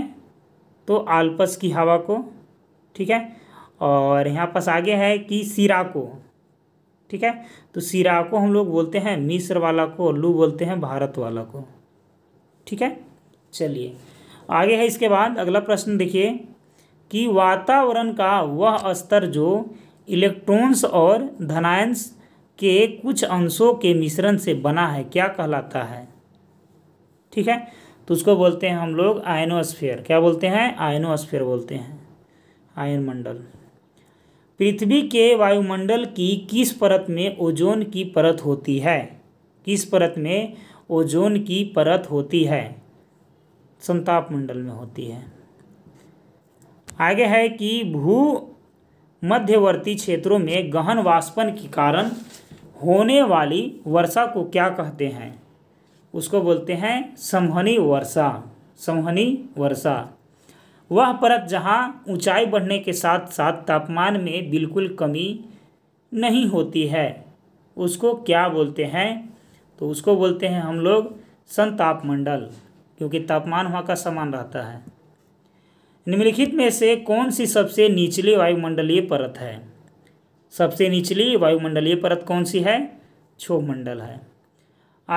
तो आल्पस की हवा को ठीक है और यहाँ पास आगे है कि सिरा को ठीक है तो सिरा को हम लोग बोलते हैं मिस्र वाला को लू बोलते हैं भारत वाला को ठीक है चलिए आगे है इसके बाद अगला प्रश्न देखिए कि वातावरण का वह स्तर जो इलेक्ट्रॉन्स और धनायंस के कुछ अंशों के मिश्रण से बना है क्या कहलाता है ठीक है तो उसको बोलते हैं हम लोग आयनोस्फेयर क्या बोलते हैं आयनोस्फेयर बोलते हैं आयन मंडल पृथ्वी के वायुमंडल की किस परत में ओजोन की परत होती है किस परत में ओजोन की परत होती है संताप मंडल में होती है आगे है कि भू मध्यवर्ती क्षेत्रों में गहन वाष्पन के कारण होने वाली वर्षा को क्या कहते हैं उसको बोलते हैं संवहनी वर्षा संवहनी वर्षा वह परत जहाँ ऊंचाई बढ़ने के साथ साथ तापमान में बिल्कुल कमी नहीं होती है उसको क्या बोलते हैं तो उसको बोलते हैं हम लोग संताप मंडल क्योंकि तापमान वहाँ का समान रहता है निम्नलिखित में से कौन सी सबसे निचली वायुमंडलीय परत है सबसे निचली वायुमंडलीय परत कौन सी है मंडल है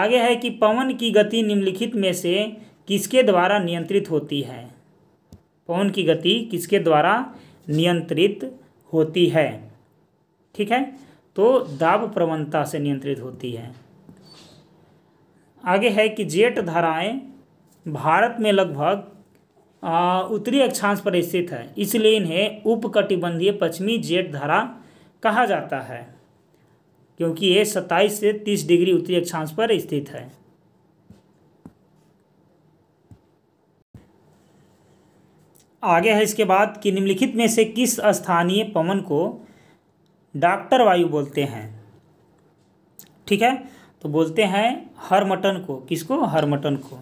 आगे है कि पवन की गति निम्नलिखित में से किसके द्वारा नियंत्रित होती है पवन की गति किसके द्वारा नियंत्रित होती है ठीक है तो दाब प्रवणता से नियंत्रित होती है आगे है कि जेट धाराएं भारत में लगभग उत्तरी अक्षांश पर स्थित है इसलिए इन्हें उपकटिबंधीय पश्चिमी जेट धारा कहा जाता है क्योंकि ये 27 से 30 डिग्री उत्तरी अक्षांश पर स्थित है आगे है इसके बाद कि निम्नलिखित में से किस स्थानीय पवन को डॉक्टर वायु बोलते हैं ठीक है तो बोलते हैं हर मटन को किसको हर मटन को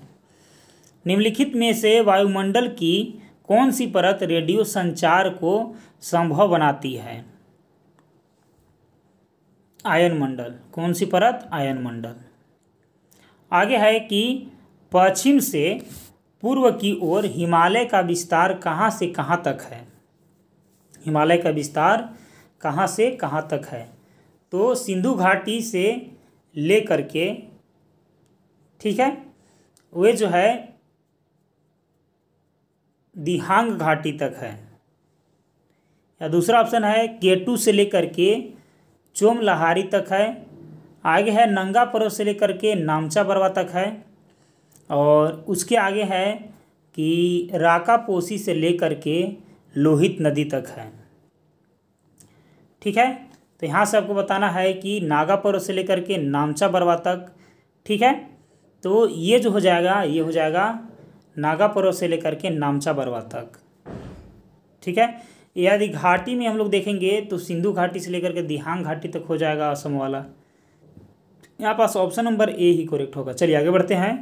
निम्नलिखित में से वायुमंडल की कौन सी परत रेडियो संचार को संभव बनाती है आयन मंडल कौन सी परत आयन मंडल आगे है कि पश्चिम से पूर्व की ओर हिमालय का विस्तार कहाँ से कहाँ तक है हिमालय का विस्तार कहाँ से कहाँ तक है तो सिंधु घाटी से लेकर के ठीक है वे जो है दिहांग घाटी तक है या दूसरा ऑप्शन है केटू से लेकर के चोम लहारी तक है आगे है नंगा पर्वत से लेकर के नामचा बरवा तक है और उसके आगे है कि राकापोसी से लेकर के लोहित नदी तक है ठीक है तो यहाँ से आपको बताना है कि नागा पर्वत से लेकर के नामचा बरवा तक ठीक है तो ये जो हो जाएगा ये हो जाएगा नागापुर से लेकर के नामचा बरवा तक ठीक है यदि घाटी में हम लोग देखेंगे तो सिंधु घाटी से लेकर के दिहांग घाटी तक हो जाएगा असम वाला यहाँ पास ऑप्शन नंबर ए ही करेक्ट होगा चलिए आगे बढ़ते हैं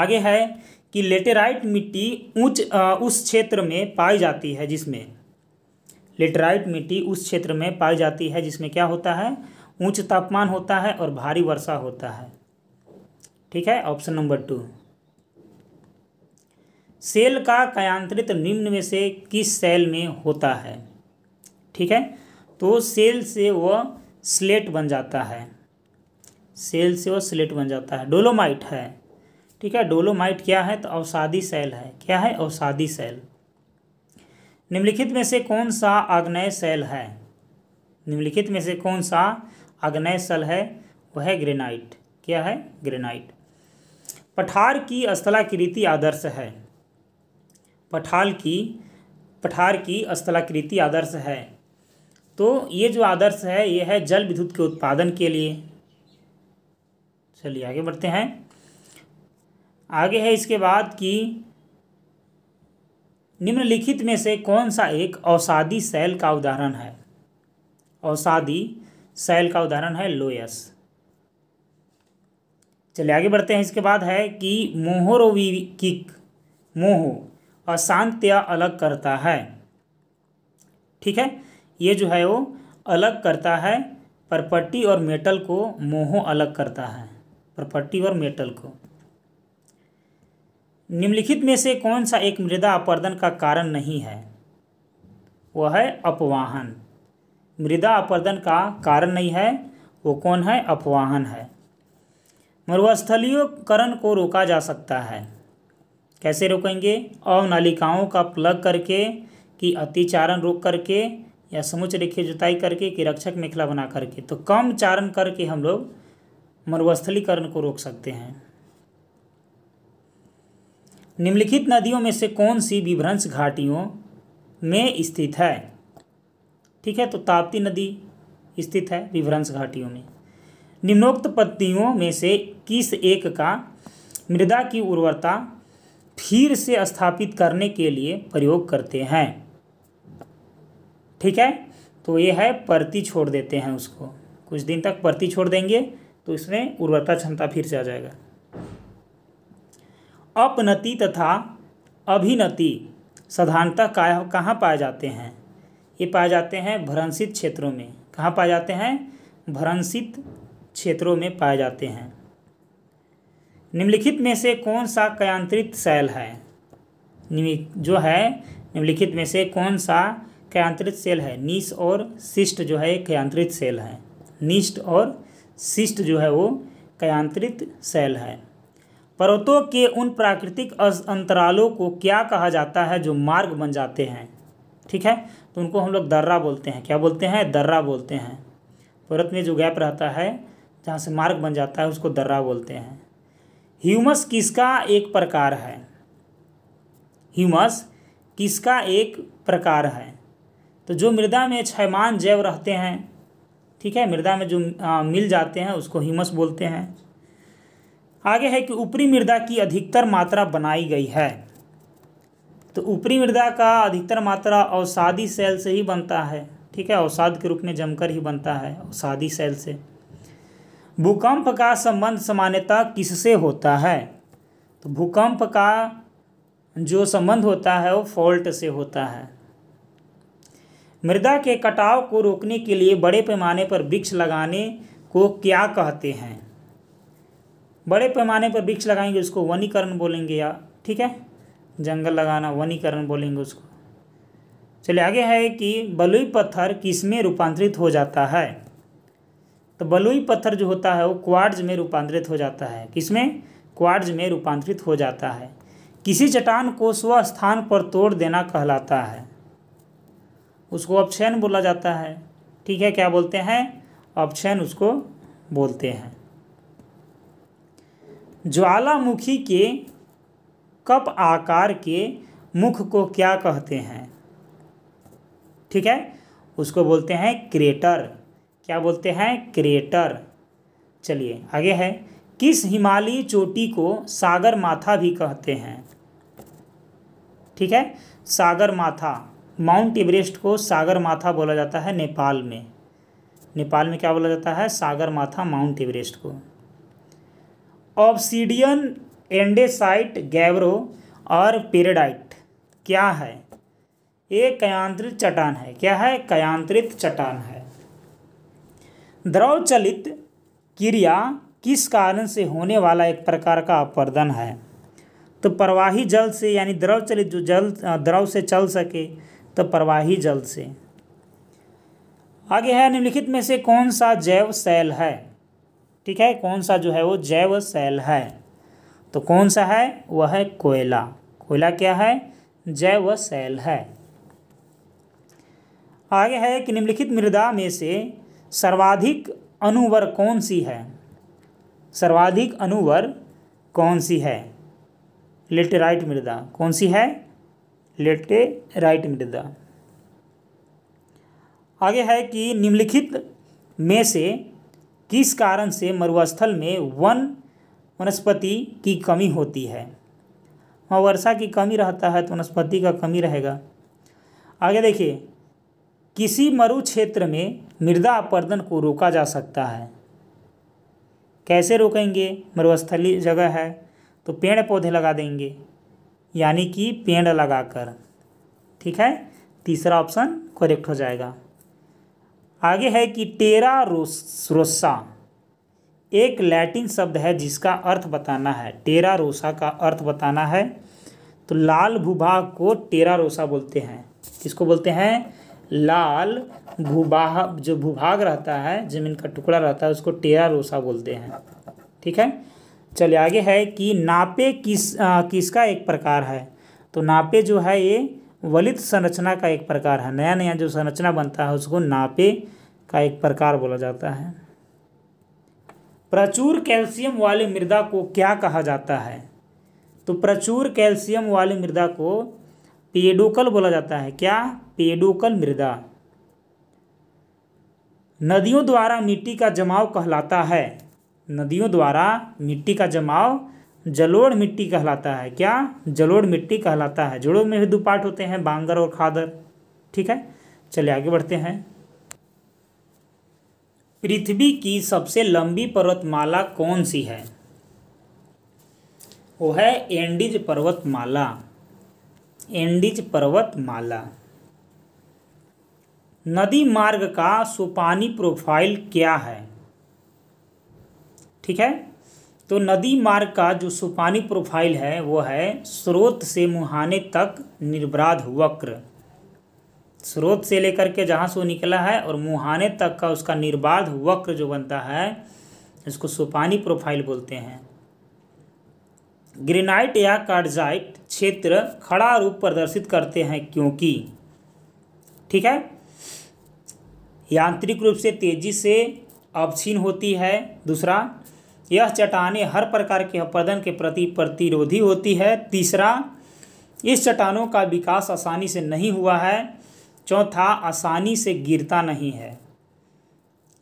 आगे है कि लेटेराइट मिट्टी ऊंच उस क्षेत्र में पाई जाती है जिसमें लेटेराइट मिट्टी उस क्षेत्र में पाई जाती है जिसमें क्या होता है ऊंच तापमान होता है और भारी वर्षा होता है ठीक है ऑप्शन नंबर टू सेल का कायांतरित निम्न में से किस सेल में होता है ठीक है तो सेल से वह स्लेट बन जाता है सेल से वह स्लेट बन जाता है डोलोमाइट है ठीक है डोलोमाइट क्या है तो अवसादी सेल है क्या है अवसादी सेल निम्नलिखित में से कौन सा अग्नय सेल है निम्नलिखित में से कौन सा अग्नय सेल है वह है ग्रेनाइट क्या है ग्रेनाइट पठार की स्थलाकृति आदर्श है पठाल की पठार की स्थलाकृति आदर्श है तो ये जो आदर्श है ये है जल विद्युत के उत्पादन के लिए चलिए आगे बढ़ते हैं आगे है इसके बाद कि निम्नलिखित में से कौन सा एक औसादी सेल का उदाहरण है औसादी सेल का उदाहरण है लोयस चलिए आगे बढ़ते हैं इसके बाद है कि मोहरोवी किक मोहो अशांत्या अलग करता है ठीक है ये जो है वो अलग करता है प्रपर्टी और मेटल को मोह अलग करता है प्रपर्टी और मेटल को निम्नलिखित में से कौन सा एक मृदा अपर्दन का कारण नहीं है वह है अपवाहन मृदा अपर्दन का कारण नहीं है वो कौन है अपवाहन है मरुस्थलीयकरण को रोका जा सकता है कैसे रोकेंगे अवनालिकाओं का प्लग करके कि अतिचारण रोक करके या समुच रेखीय जुताई करके कि रक्षक मेखला बना करके तो कम चारण करके हम लोग मरुस्थलीकरण को रोक सकते हैं निम्नलिखित नदियों में से कौन सी विभ्रंश घाटियों में स्थित है ठीक है तो ताप्ती नदी स्थित है विभ्रंश घाटियों में निम्नोक्त पत्तियों में से किस एक का मृदा की उर्वरता फिर से स्थापित करने के लिए प्रयोग करते हैं ठीक है तो ये है परती छोड़ देते हैं उसको कुछ दिन तक परती छोड़ देंगे तो इसमें उर्वरता क्षमता फिर से आ जाएगा अपनति तथा अभिनति साधारणतः कहाँ पाए जाते हैं ये पाए जाते हैं भ्रंसित क्षेत्रों में कहाँ पाए जाते हैं भ्रंसित क्षेत्रों में पाए जाते हैं निम्नलिखित में से कौन सा कयांत्रित शैल है जो है निम्नलिखित में से कौन सा कयांत्रित सेल है नीस और शिष्ट जो है कयांत्रित सेल है निष्ठ और शिष्ट जो है वो कयांत्रित सेल है पर्वतों के उन प्राकृतिक अंतरालों को क्या कहा जाता है जो मार्ग बन जाते हैं ठीक है तो उनको हम लोग दर्रा बोलते हैं क्या बोलते हैं दर्रा बोलते हैं पर्वत में जो गैप रहता है जहाँ से मार्ग बन जाता है उसको दर्रा बोलते हैं ह्यूमस किसका एक प्रकार है ह्यूमस किसका एक प्रकार है तो जो मृदा में क्षयमान जैव रहते हैं ठीक है मृदा में जो आ, मिल जाते हैं उसको ह्यूमस बोलते हैं आगे है कि ऊपरी मृदा की अधिकतर मात्रा बनाई गई है तो ऊपरी मृदा का अधिकतर मात्रा औसादी सेल से ही बनता है ठीक है औसाद के रूप में जमकर ही बनता है औसादी सेल से भूकंप का संबंध सामान्यतः किससे होता है तो भूकंप का जो संबंध होता है वो फॉल्ट से होता है मृदा के कटाव को रोकने के लिए बड़े पैमाने पर वृक्ष लगाने को क्या कहते हैं बड़े पैमाने पर वृक्ष लगाएंगे उसको वनीकरण बोलेंगे या ठीक है जंगल लगाना वनीकरण बोलेंगे उसको चलिए आगे है कि बलुई पत्थर किसमें रूपांतरित हो जाता है तो बलुई पत्थर जो होता है वो क्वार्ज में रूपांतरित हो जाता है किसमें क्वार्ज में रूपांतरित हो जाता है किसी चट्टान को स्व स्थान पर तोड़ देना कहलाता है उसको अपक्षयन बोला जाता है ठीक है क्या बोलते हैं अपक्षयन उसको बोलते हैं ज्वालामुखी के कप आकार के मुख को क्या कहते हैं ठीक है उसको बोलते हैं क्रेटर क्या बोलते हैं क्रेटर चलिए आगे है किस हिमालयी चोटी को सागर माथा भी कहते हैं ठीक है सागर माथा माउंट एवरेस्ट को सागर माथा बोला जाता है नेपाल में नेपाल में क्या बोला जाता है सागर माथा माउंट एवरेस्ट को ऑब्सीडियन एंडेसाइट गैवरो और पेरेडाइट क्या है ये कयांत्रित चट्टान है क्या है कयांत्रित चट्टान है द्रव चलित क्रिया किस कारण से होने वाला एक प्रकार का अपर्दन है तो प्रवाही जल से यानी द्रव चलित जो जल द्रव से चल सके तो प्रवाही जल से आगे है निम्नलिखित में से कौन सा जैव शैल है ठीक है कौन सा जो है वो जैव शैल है तो कौन सा है वह है कोयला कोयला क्या है जैव शैल है आगे है कि निम्नलिखित मृदा में से सर्वाधिक अनुवर कौन सी है सर्वाधिक अनुवर कौन सी है लेटेराइट मृदा कौन सी है लेटेराइट मृदा आगे है कि निम्नलिखित में से किस कारण से मरुस्थल में वन वनस्पति की कमी होती है वहाँ वर्षा की कमी रहता है तो वनस्पति का कमी रहेगा आगे देखिए किसी मरु क्षेत्र में मृदा अपर्दन को रोका जा सकता है कैसे रोकेंगे मरुस्थली जगह है तो पेड़ पौधे लगा देंगे यानी कि पेड़ लगाकर ठीक है तीसरा ऑप्शन करेक्ट हो जाएगा आगे है कि टेरा रोसा एक लैटिन शब्द है जिसका अर्थ बताना है टेरा रोसा का अर्थ बताना है तो लाल भूभाग को टेरा रोसा बोलते हैं किसको बोलते हैं लाल भूभाग जो भूभाग रहता है जमीन का टुकड़ा रहता है उसको टेरा रोसा बोलते हैं ठीक है चलिए आगे है कि नापे किस आ, किसका एक प्रकार है तो नापे जो है ये वलित संरचना का एक प्रकार है नया नया जो संरचना बनता है उसको नापे का एक प्रकार बोला जाता है प्रचुर कैल्शियम वाली मृदा को क्या कहा जाता है तो प्रचुर कैल्शियम वाली मृदा को पेडोकल बोला जाता है क्या पेडोकल मृदा नदियों द्वारा मिट्टी का जमाव कहलाता है नदियों द्वारा मिट्टी का जमाव जलोड़ मिट्टी कहलाता है क्या जलोड़ मिट्टी कहलाता है जड़ों में भी दो पार्ट होते हैं बांगर और खादर ठीक है चलिए आगे बढ़ते हैं पृथ्वी की सबसे लंबी पर्वतमाला कौन सी है वो है एंडिज पर्वतमाला एंडिज पर्वतमाला नदी मार्ग का सुपानी प्रोफाइल क्या है ठीक है तो नदी मार्ग का जो सुपानी प्रोफाइल है वो है स्रोत से मुहाने तक निर्बराध वक्र स्रोत से लेकर के जहाँ से वो निकला है और मुहाने तक का उसका निर्बाध वक्र जो बनता है इसको सुपानी प्रोफाइल बोलते हैं ग्रेनाइट या कार्डजाइट क्षेत्र खड़ा रूप प्रदर्शित करते हैं क्योंकि ठीक है यांत्रिक रूप से तेजी से अवक्षीण होती है दूसरा यह चट्टानें हर प्रकार के अपर्दन के प्रति प्रतिरोधी होती है तीसरा इस चट्टानों का विकास आसानी से नहीं हुआ है चौथा आसानी से गिरता नहीं है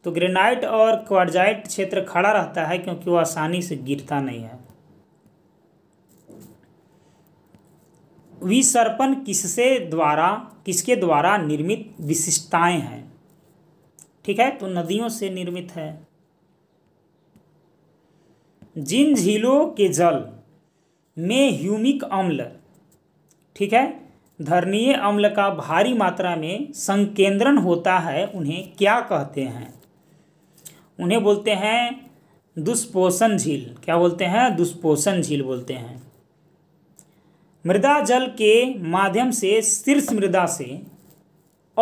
तो ग्रेनाइट और क्वारजाइट क्षेत्र खड़ा रहता है क्योंकि वह आसानी से गिरता नहीं है विसर्पण किससे द्वारा किसके द्वारा निर्मित विशिष्टताएं हैं ठीक है तो नदियों से निर्मित है जिन झीलों के जल में ह्यूमिक अम्ल ठीक है धरणीय अम्ल का भारी मात्रा में संकेंद्रण होता है उन्हें क्या कहते हैं उन्हें बोलते हैं दुष्पोषण झील क्या बोलते हैं दुष्पोषण झील बोलते हैं मृदा जल के माध्यम से शीर्ष मृदा से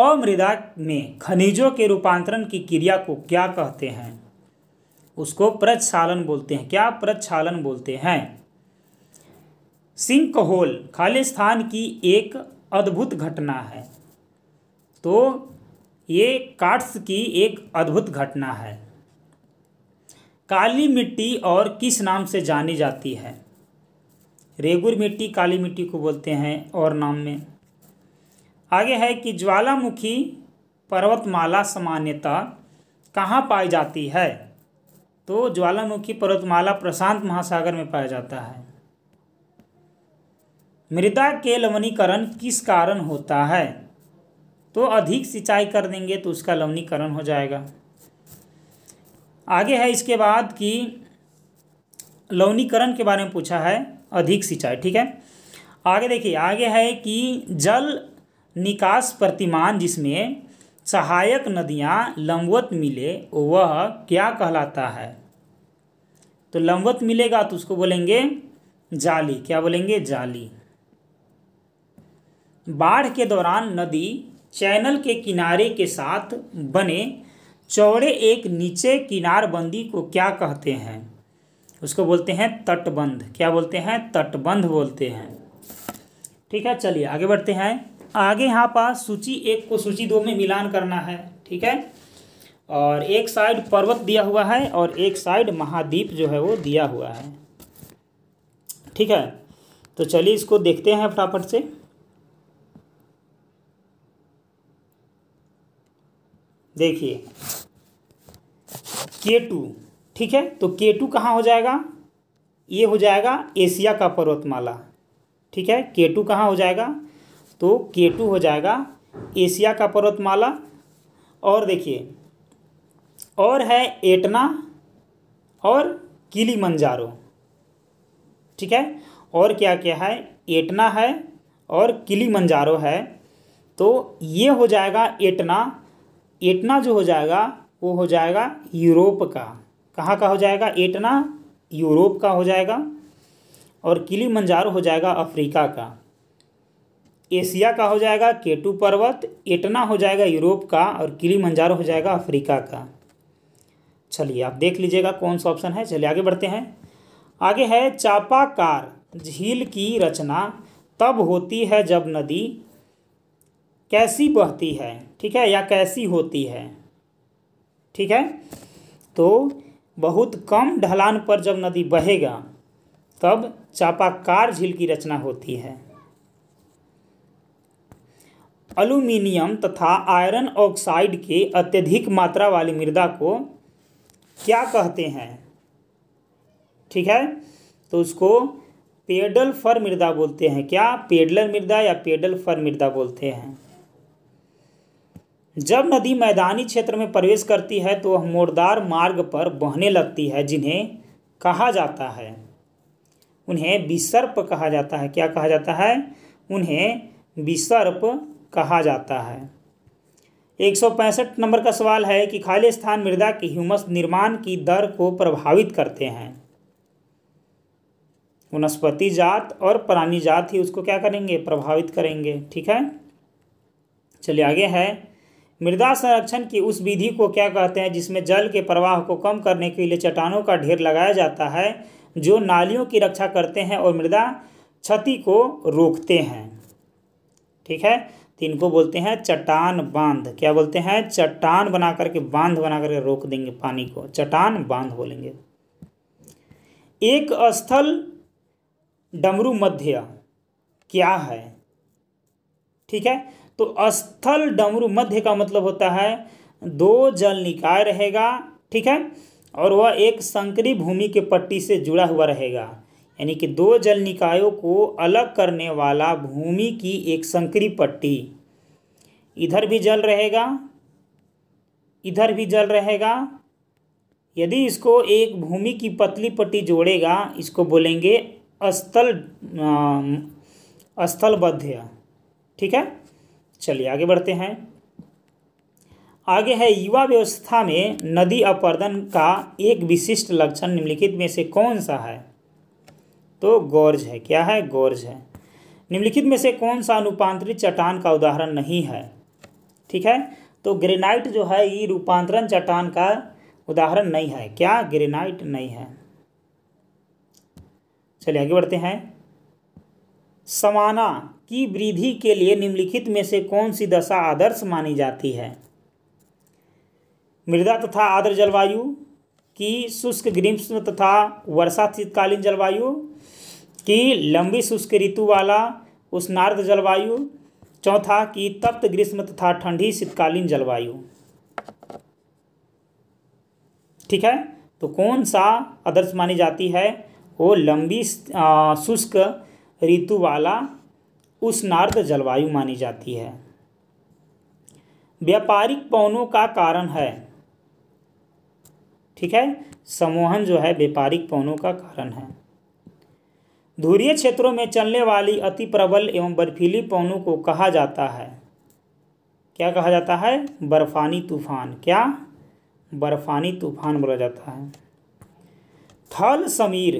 अमृदा मृदा में खनिजों के रूपांतरण की क्रिया को क्या कहते हैं उसको प्रक्षालन बोलते हैं क्या प्रक्षालन बोलते हैं सिंक होल स्थान की एक अद्भुत घटना है तो ये काट्स की एक अद्भुत घटना है काली मिट्टी और किस नाम से जानी जाती है रेगुर मिट्टी काली मिट्टी को बोलते हैं और नाम में आगे है कि ज्वालामुखी पर्वतमाला सामान्यतः कहाँ पाई जाती है तो ज्वालामुखी पर्वतमाला प्रशांत महासागर में पाया जाता है मृदा के लवणीकरण किस कारण होता है तो अधिक सिंचाई कर देंगे तो उसका लवणीकरण हो जाएगा आगे है इसके बाद कि लवणीकरण के बारे में पूछा है अधिक सिंचाई ठीक है आगे देखिए आगे है कि जल निकास प्रतिमान जिसमें सहायक नदियाँ लंबवत मिले वह क्या कहलाता है तो लंबवत मिलेगा तो उसको बोलेंगे जाली क्या बोलेंगे जाली बाढ़ के दौरान नदी चैनल के किनारे के साथ बने चौड़े एक नीचे किनारबंदी को क्या कहते हैं उसको बोलते हैं तटबंध क्या बोलते हैं तटबंध बोलते हैं ठीक है चलिए आगे बढ़ते हैं आगे यहाँ पास सूची एक को सूची दो में मिलान करना है ठीक है और एक साइड पर्वत दिया हुआ है और एक साइड महाद्वीप जो है वो दिया हुआ है ठीक है तो चलिए इसको देखते हैं फटाफट से देखिए के टू ठीक है तो के टू कहाँ हो जाएगा ये हो जाएगा एशिया का पर्वतमाला ठीक है के टू कहाँ हो जाएगा तो के टू हो जाएगा एशिया का पर्वतमाला और देखिए और है एटना और किली मंजारो ठीक है और क्या क्या है एटना है और किली मंजारो है तो ये हो जाएगा एटना एटना जो हो जाएगा वो हो जाएगा यूरोप का कहाँ का हो जाएगा एटना यूरोप का हो जाएगा और किली मंजारो हो जाएगा अफ्रीका का एशिया का हो जाएगा केटू पर्वत एटना हो जाएगा यूरोप का और किलीमंजारो हो जाएगा अफ्रीका का चलिए आप देख लीजिएगा कौन सा ऑप्शन है चलिए आगे बढ़ते हैं आगे है चापाकार झील की रचना तब होती है जब नदी कैसी बहती है ठीक है या कैसी होती है ठीक है तो बहुत कम ढलान पर जब नदी बहेगा तब चापाकार झील की रचना होती है अलूमिनियम तथा आयरन ऑक्साइड के अत्यधिक मात्रा वाली मृदा को क्या कहते हैं ठीक है तो उसको पेडल फर मृदा बोलते हैं क्या पेडलर मृदा या पेडल फर मृदा बोलते हैं जब नदी मैदानी क्षेत्र में प्रवेश करती है तो वह मोड़दार मार्ग पर बहने लगती है जिन्हें कहा जाता है उन्हें विसर्प कहा जाता है क्या कहा जाता है उन्हें विसर्प कहा जाता है एक नंबर का सवाल है कि खाली स्थान मृदा के ह्यूमस निर्माण की दर को प्रभावित करते हैं वनस्पति जात और प्राणी जात ही उसको क्या करेंगे प्रभावित करेंगे ठीक है चलिए आगे है मृदा संरक्षण की उस विधि को क्या कहते हैं जिसमें जल के प्रवाह को कम करने के लिए चट्टानों का ढेर लगाया जाता है जो नालियों की रक्षा करते हैं और मृदा क्षति को रोकते हैं ठीक है तो इनको बोलते हैं चट्टान बांध क्या बोलते हैं चट्टान बना करके बांध बना करके रोक देंगे पानी को चट्टान बांध बोलेंगे एक स्थल डमरू मध्य क्या है ठीक है तो स्थल डमरू मध्य का मतलब होता है दो जल निकाय रहेगा ठीक है और वह एक संकरी भूमि के पट्टी से जुड़ा हुआ रहेगा यानी कि दो जल निकायों को अलग करने वाला भूमि की एक संकरी पट्टी इधर भी जल रहेगा इधर भी जल रहेगा यदि इसको एक भूमि की पतली पट्टी जोड़ेगा इसको बोलेंगे अस्थल स्थलबद्ध ठीक है चलिए आगे बढ़ते हैं आगे है युवा व्यवस्था में नदी अपर्दन का एक विशिष्ट लक्षण निम्नलिखित में से कौन सा है तो गौरज है क्या है गौरज है निम्नलिखित में से कौन सा अनुपांतरित चट्टान का उदाहरण नहीं है ठीक है तो ग्रेनाइट जो है ये रूपांतरण चट्टान का उदाहरण नहीं है क्या ग्रेनाइट नहीं है चलिए आगे बढ़ते हैं समाना की वृद्धि के लिए निम्नलिखित में से कौन सी दशा आदर्श मानी जाती है मृदा तथा आर्द्र जलवायु की शुष्क ग्रीष्म तथा वर्षा शीतकालीन जलवायु कि लंबी शुष्क ऋतु वाला उष्णार्ध जलवायु चौथा कि तप्त ग्रीष्म तथा ठंडी शीतकालीन जलवायु ठीक है तो कौन सा आदर्श मानी जाती है वो लंबी शुष्क ऋतु वाला उष्णार्ध जलवायु मानी जाती है व्यापारिक पौनों का कारण है ठीक है समूहन जो है व्यापारिक पौनों का कारण है धूरीय क्षेत्रों में चलने वाली अति प्रबल एवं बर्फीली पवनों को कहा जाता है क्या कहा जाता है बर्फानी तूफान क्या बर्फानी तूफान बोला जाता है थल समीर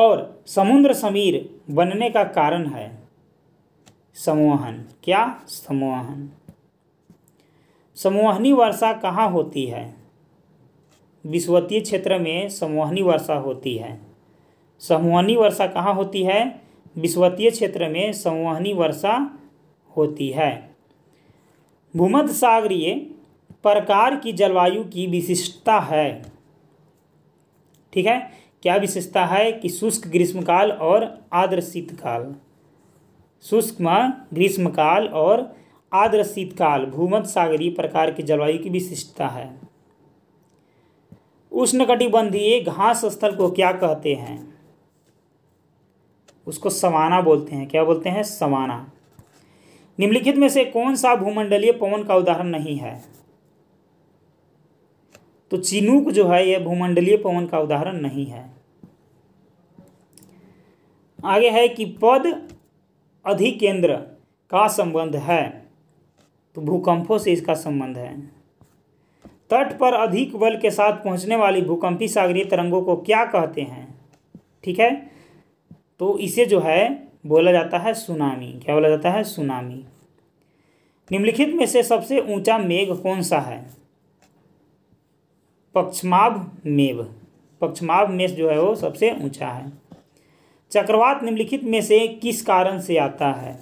और समुद्र समीर बनने का कारण है समूहन क्या समूहन समूहनी वर्षा कहाँ होती है विश्वतीय क्षेत्र में समूहनी वर्षा होती है संवहनी वर्षा कहाँ होती है विश्वतीय क्षेत्र में संवहनी वर्षा होती है भूमध्य सागरीय प्रकार की जलवायु की विशिष्टता है ठीक है क्या विशेषता है कि शुष्क ग्रीष्मकाल और आर्द्र शीतकाल शुष्क ग्रीष्मकाल और आर्द्र शीतकाल भूमध्य सागरीय प्रकार की जलवायु की विशिष्टता है उष्णकटिबंधीय घास स्थल को क्या कहते हैं उसको समाना बोलते हैं क्या बोलते हैं समाना निम्नलिखित में से कौन सा भूमंडलीय पवन का उदाहरण नहीं है तो चिनूक जो है यह भूमंडलीय पवन का उदाहरण नहीं है आगे है कि पद अधिकेंद्र का संबंध है तो भूकंपों से इसका संबंध है तट पर अधिक बल के साथ पहुंचने वाली भूकंपी सागरीय तरंगों को क्या कहते हैं ठीक है तो इसे जो है बोला जाता है सुनामी क्या बोला जाता है सुनामी निम्नलिखित में से सबसे ऊंचा मेघ कौन सा है पक्षमाभ मेघ पक्षमाभ मेघ जो है वो सबसे ऊंचा है चक्रवात निम्नलिखित में से किस कारण से आता है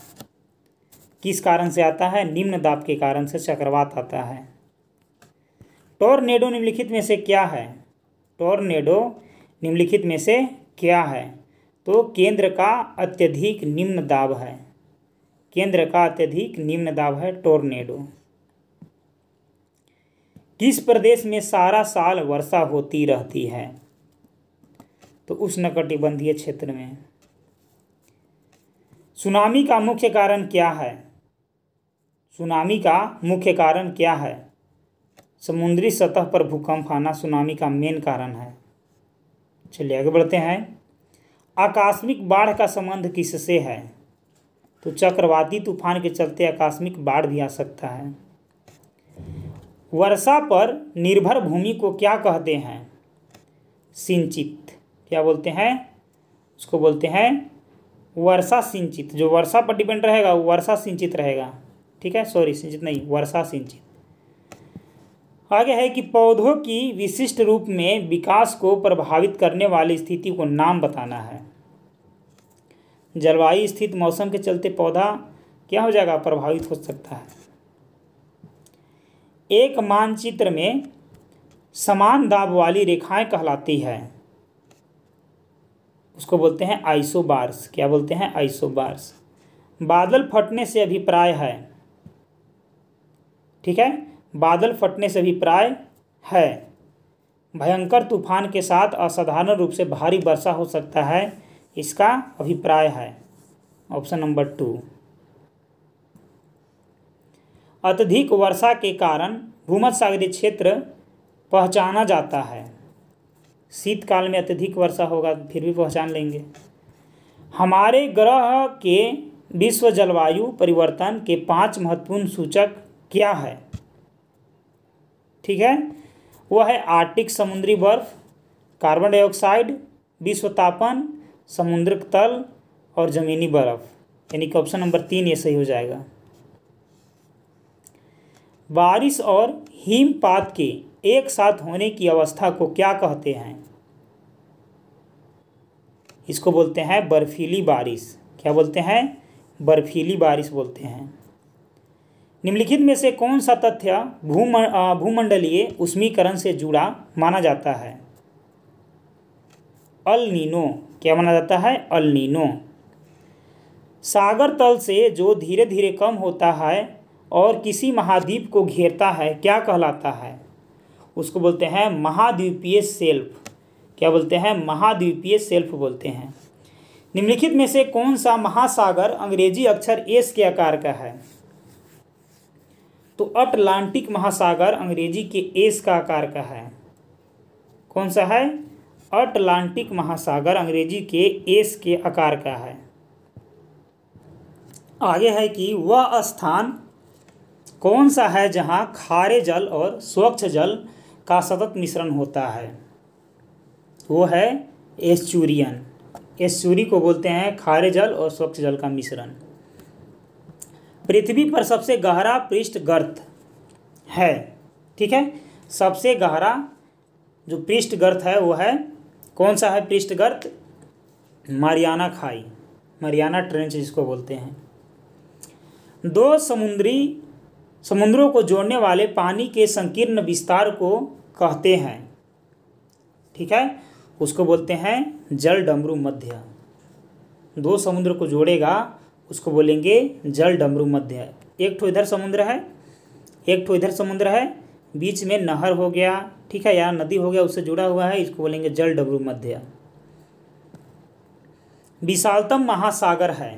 किस कारण से आता है निम्न दाब के कारण से चक्रवात आता है टॉर्नेडो निम्नलिखित में से क्या है टॉर्नेडो निम्नलिखित में से क्या है तो केंद्र का अत्यधिक निम्न दाब है केंद्र का अत्यधिक निम्न दाब है टोर्नेडो किस प्रदेश में सारा साल वर्षा होती रहती है तो उष्णकटिबंधीय क्षेत्र में सुनामी का मुख्य कारण क्या है सुनामी का मुख्य कारण क्या है समुद्री सतह पर भूकंप आना सुनामी का मेन कारण है चलिए आगे बढ़ते हैं आकस्मिक बाढ़ का संबंध किससे है तो चक्रवाती तूफान के चलते आकस्मिक बाढ़ भी आ सकता है वर्षा पर निर्भर भूमि को क्या कहते हैं सिंचित क्या बोलते हैं उसको बोलते हैं वर्षा सिंचित जो वर्षा पर डिपेंड रहेगा वो वर्षा सिंचित रहेगा ठीक है सॉरी सिंचित नहीं वर्षा सिंचित आगे है कि पौधों की विशिष्ट रूप में विकास को प्रभावित करने वाली स्थिति को नाम बताना है जलवायु स्थित मौसम के चलते पौधा क्या हो जाएगा प्रभावित हो सकता है एक मानचित्र में समान दाब वाली रेखाएं कहलाती है उसको बोलते हैं आइसोबार्स क्या बोलते हैं आइसोबार्स बादल फटने से अभिप्राय है ठीक है बादल फटने से अभिप्राय है भयंकर तूफान के साथ असाधारण रूप से भारी वर्षा हो सकता है इसका अभिप्राय है ऑप्शन नंबर टू अत्यधिक वर्षा के कारण भूमध सागरीय क्षेत्र पहचाना जाता है शीतकाल में अत्यधिक वर्षा होगा फिर भी पहचान लेंगे हमारे ग्रह के विश्व जलवायु परिवर्तन के पांच महत्वपूर्ण सूचक क्या है ठीक है वह है आर्टिक समुद्री बर्फ कार्बन डाइऑक्साइड विश्व तापन समुद्र तल और ज़मीनी बर्फ यानी कि ऑप्शन नंबर तीन ये सही हो जाएगा बारिश और हिमपात के एक साथ होने की अवस्था को क्या कहते हैं इसको बोलते हैं बर्फीली बारिश क्या बोलते हैं बर्फीली बारिश बोलते हैं निम्नलिखित में से कौन सा तथ्य भूम भूमंडलीय उष्मीकरण से जुड़ा माना जाता है अल नीनो क्या माना जाता है अल नीनो सागर तल से जो धीरे धीरे कम होता है और किसी महाद्वीप को घेरता है क्या कहलाता है उसको बोलते हैं महाद्वीपीय सेल्फ क्या बोलते हैं महाद्वीपीय सेल्फ बोलते हैं निम्नलिखित में से कौन सा महासागर अंग्रेजी अक्षर एस के आकार का है तो अटलांटिक महासागर अंग्रेजी के एस का आकार का है कौन सा है अटलांटिक महासागर अंग्रेजी के एस के आकार का है आगे है कि वह स्थान कौन सा है जहाँ खारे जल और स्वच्छ जल का सतत मिश्रण होता है वो है एस्चूरियन एस्चूरी को बोलते हैं खारे जल और स्वच्छ जल का मिश्रण पृथ्वी पर सबसे गहरा पृष्ठ गर्त है ठीक है सबसे गहरा जो पृष्ठ गर्त है वो है कौन सा है पृष्ठ गर्त मारियाना खाई मारियाना ट्रेंच जिसको बोलते हैं दो समुद्री समुद्रों को जोड़ने वाले पानी के संकीर्ण विस्तार को कहते हैं ठीक है उसको बोलते हैं जल डमरू मध्य दो समुद्र को जोड़ेगा उसको बोलेंगे जल डमरू मध्य एक ठो इधर समुद्र है एक ठो इधर समुद्र है बीच में नहर हो गया ठीक है या नदी हो गया उससे जुड़ा हुआ है इसको बोलेंगे जल डबरू मध्य विशालतम महासागर है